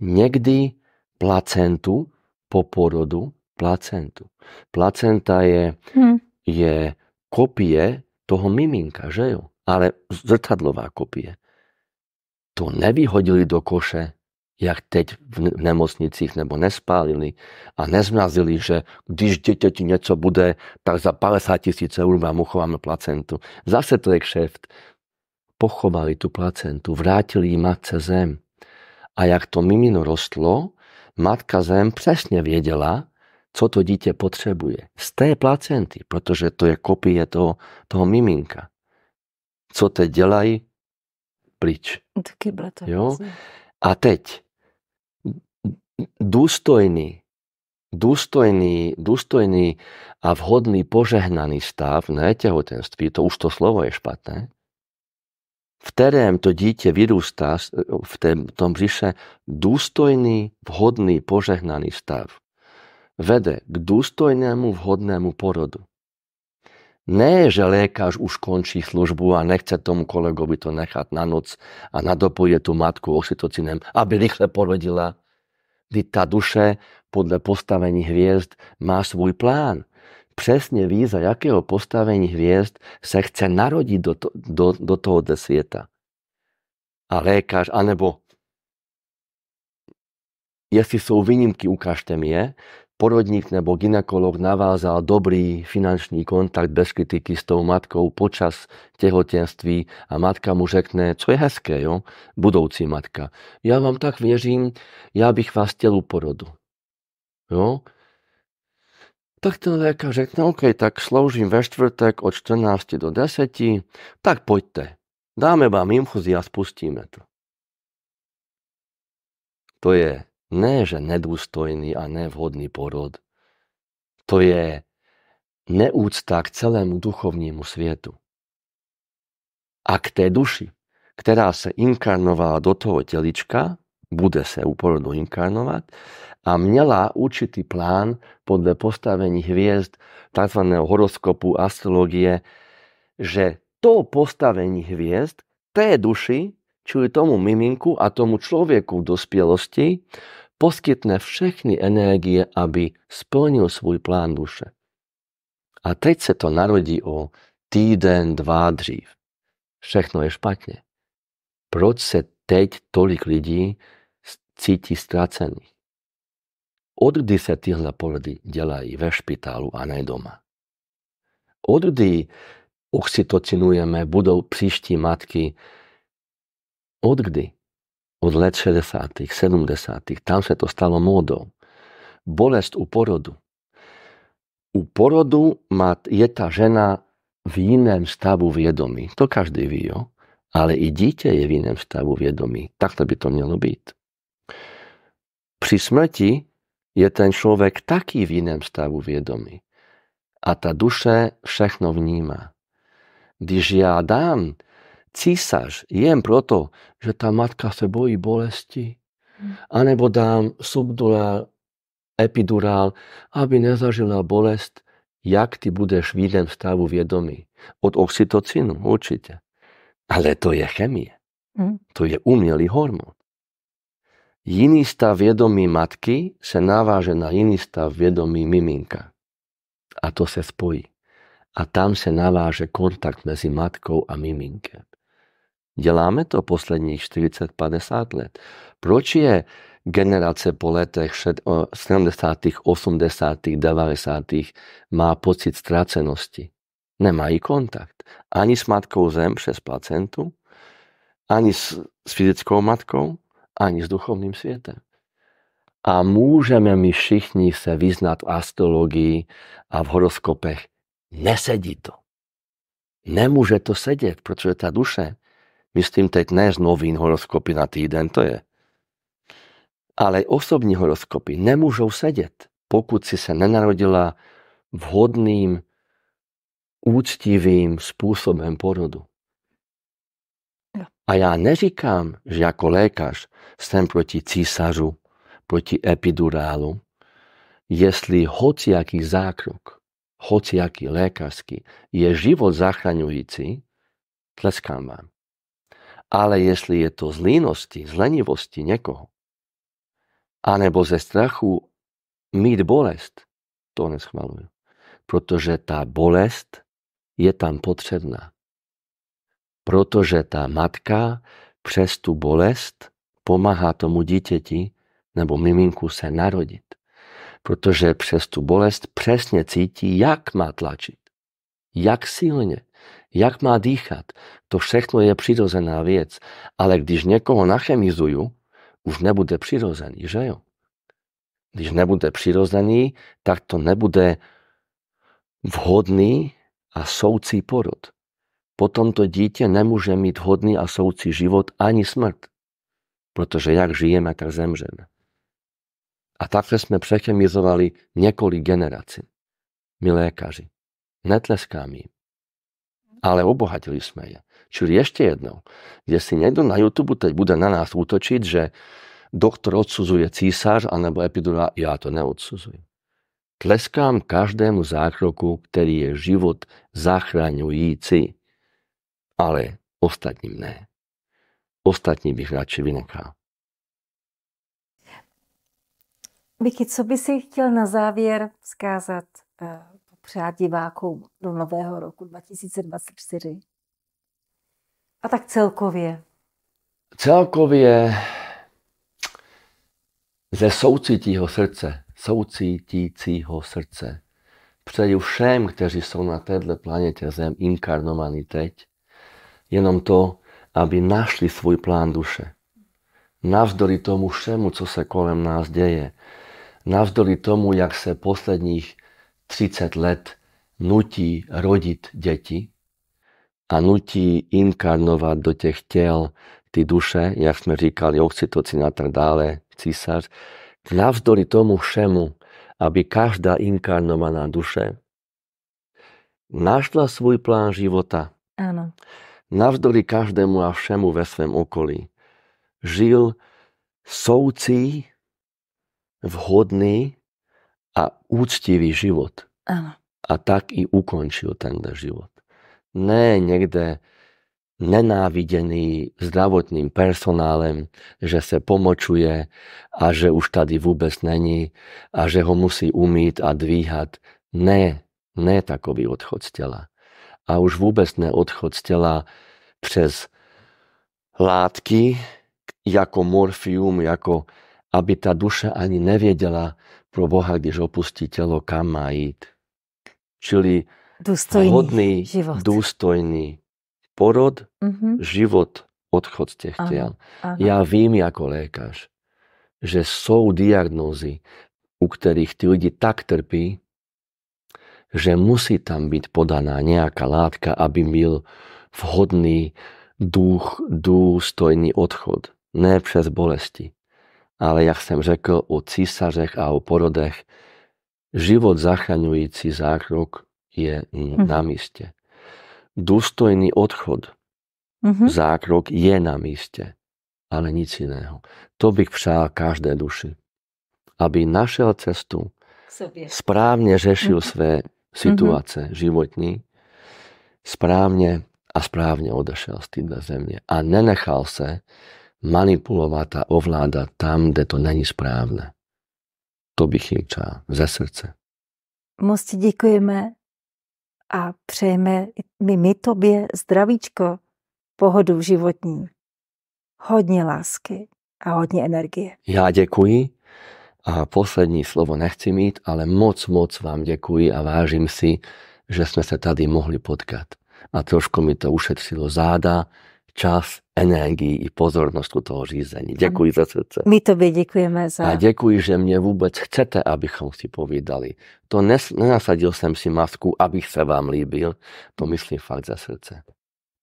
Někdy placentu po porodu, placentu. Placenta je, hmm. je kopie toho miminka, že jo? Ale zrcadlová kopie. To nevyhodili do koše, jak teď v nemocnicích nebo nespálili a nezmrazili, že když dítěti něco bude, tak za 50 tisíc eur vám uchováme placentu. Zase to je kšeft. Pochovali tu placentu, vrátili ji matce zem. A jak to mimino rostlo, matka zem přesně věděla, co to dítě potřebuje. Z té placenty, protože to je kopie toho, toho miminka. Co teď dělají? Pryč. jo? A teď dôstojný, dôstojný, dôstojný a vhodný požehnaný stav na tehotenství, to už to slovo je špatné, v kterém to dítě vyrůstá v tom břiše důstojný, vhodný, požehnaný stav. Vede k důstojnému, vhodnému porodu. Ne, že lékař už končí službu a nechce tomu kolegovi to nechat na noc a nadopuje tu matku oxytocinem, aby rychle porodila kdy ta duše podle postavení hvězd má svůj plán. Přesně ví, za jakého postavení hvězd se chce narodit do, to, do, do toho světa. A lékař, anebo jestli jsou výnimky, ukážte mi je, porodník nebo ginekolog navázal dobrý finančný kontakt bez kritiky s tou matkou počas tehotenství a matka mu řekne, co je hezké, jo, budoucí matka. Já vám tak věřím, já bych vás chtěl u porodu. Jo? Tak ten lékař řekne, OK, tak sloužím ve čtvrtek od 14 do 10, tak pojďte. Dáme vám infuzi a spustíme to. To je Ne, že nedůstojný a nevhodný porod. To je neúcta k celému duchovnímu svietu. A k tej duši, ktorá sa inkarnovala do toho telička, bude sa u porodu inkarnovať a mala určitý plán podľa postavení hviezd tzv. horoskopu astrologie, že to postavení hviezd té duši čili tomu miminku a tomu človeku v dospielosti, poskytne všechny energie, aby splnil svůj plán duše. A teď se to narodí o týden, dva dřív. Všechno je špatne. Proč se teď tolik lidí cíti ztracených? Odkdy sa tyhle porody dělají ve špitálu a ne doma? Odkdy oxytocinujeme, budou příští matky Odkdy? Od let 60., 70., tam se to stalo módou. Bolest u porodu. U porodu je ta žena v iném stavu viedomí. To každý ví, jo? Ale i dítě je v iném stavu vědomí. Takto by to mělo být. Při smrti je ten člověk taký v jiném stavu vědomí. A ta duše všechno vníma. Když ja dám císaž, jem proto, že tá matka sa bojí bolesti, hmm. anebo dám subdurál, epidurál, aby nezažila bolest, jak ty budeš v jednom stavu vědomí. Od oxytocinu, určite. Ale to je chemie. Hmm. To je umělý hormon. Jiný stav vědomí matky se naváže na jiný stav vědomí miminka. A to se spojí. A tam se naváže kontakt medzi matkou a miminkem. Děláme to posledních 40-50 let. Proč je generace po letech 70., 80., 90. má pocit ztracenosti? Nemají kontakt. Ani s matkou zem přes placentu, ani s, s fyzickou matkou, ani s duchovným světem. A můžeme my všichni se vyznat v astrologii a v horoskopech. Nesedí to. Nemůže to sedět, protože ta duše Myslím, teď ne z horoskopy na týden, to je. Ale osobní horoskopy nemůžou sedět, pokud si se nenarodila vhodným, úctivým způsobem porodu. A já neříkám, že jako lékař jsem proti císařu, proti epidurálu, jestli hociaký zákrok, hociaký lékařský je život zachraňující, tleskám vám. Ale jestli je to z línosti, z lenivosti někoho, anebo ze strachu mít bolest, to neschvalujú. Protože ta bolest je tam potřebná. Protože ta matka přes tu bolest pomáhá tomu dítěti nebo miminku se narodit. Protože přes tu bolest přesně cítí, jak má tlačit. Jak silně jak má dýchat. To všechno je přirozená věc. Ale když někoho nachemizujú, už nebude přirozený, že jo? Když nebude přirozený, tak to nebude vhodný a soucí porod. Potom to dítě nemůže mít vhodný a soucí život ani smrt. Protože jak žijeme, tak zemřeme. A takhle jsme přechemizovali několik generací. My lékaři. netleskám im ale obohatili sme je. Čili ešte jednou, kde si niekto na YouTube teď bude na nás útočiť, že doktor odsudzuje císař alebo epidura, ja to neodsudzujem. Tleskám každému zákroku, ktorý je život zachraňujíci, ale ostatním ne. Ostatní bych radšej vynechal. Vicky, co by si chtěl na závěr vzkázat eh, přát divákům do nového roku 2024? A tak celkově. Celkově ze soucitího srdce, soucítícího srdce, přeju všem, kteří jsou na této planetě Zem inkarnovaní teď, jenom to, aby našli svůj plán duše. Navzdory tomu všemu, co se kolem nás děje, navzdory tomu, jak se posledních 30 let nutí rodiť deti a nutí inkarnovať do tých tel ty duše, jak sme říkali, oxytocin a tak dále, císař, navzdory tomu všemu, aby každá inkarnovaná duše našla svoj plán života. Áno. Navzdory každému a všemu ve svém okolí. Žil soucí, vhodný a úctivý život. Áno. A tak i ukončil tenhle život. Ne niekde nenávidený zdravotným personálem, že se pomočuje a že už tady vôbec není a že ho musí umýť a dvíhať. Ne, ne takový odchod z tela. A už vôbec ne odchod z tela přes látky, ako morfium, ako aby tá duša ani nevedela, pro Boha, když opustí tělo, kam má jít. Čili důstojný hodný, život. důstojný porod, mm-hmm. život, odchod z těch těl. Já vím jako lékař, že jsou diagnózy, u kterých ty lidi tak trpí, že musí tam být podaná nějaká látka, aby byl vhodný duch, důstojný odchod. Ne přes bolesti, ale jak som řekl o císařech a o porodech, život zachraňujúci zákrok je mm. na míste. Důstojný odchod, mm-hmm. zákrok je na míste, ale nic iného. To bych přál každé duši, aby našel cestu, Sobie. řešil mm-hmm. své mhm. situace mm-hmm. životní, správne a správne odešel z této země a nenechal sa manipulovat a ovládat tam, kde to není správné. To bych jim přál ze srdce. Moc ti děkujeme a přejeme my, my tobě zdravíčko, pohodu životní, hodně lásky a hodně energie. Já děkuji a poslední slovo nechci mít, ale moc, moc vám děkuji a vážím si, že jsme se tady mohli potkat. A trošku mi to ušetřilo záda, čas energii i pozornosť ku toho řízení. Ďakujem za srdce. My tobie ďakujeme za... A ďakujem, že mne vôbec chcete, abychom si povídali. To nes- nenasadil som si masku, abych sa vám líbil. To myslím fakt za srdce.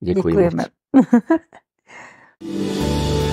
Ďakujem. Ďakujeme.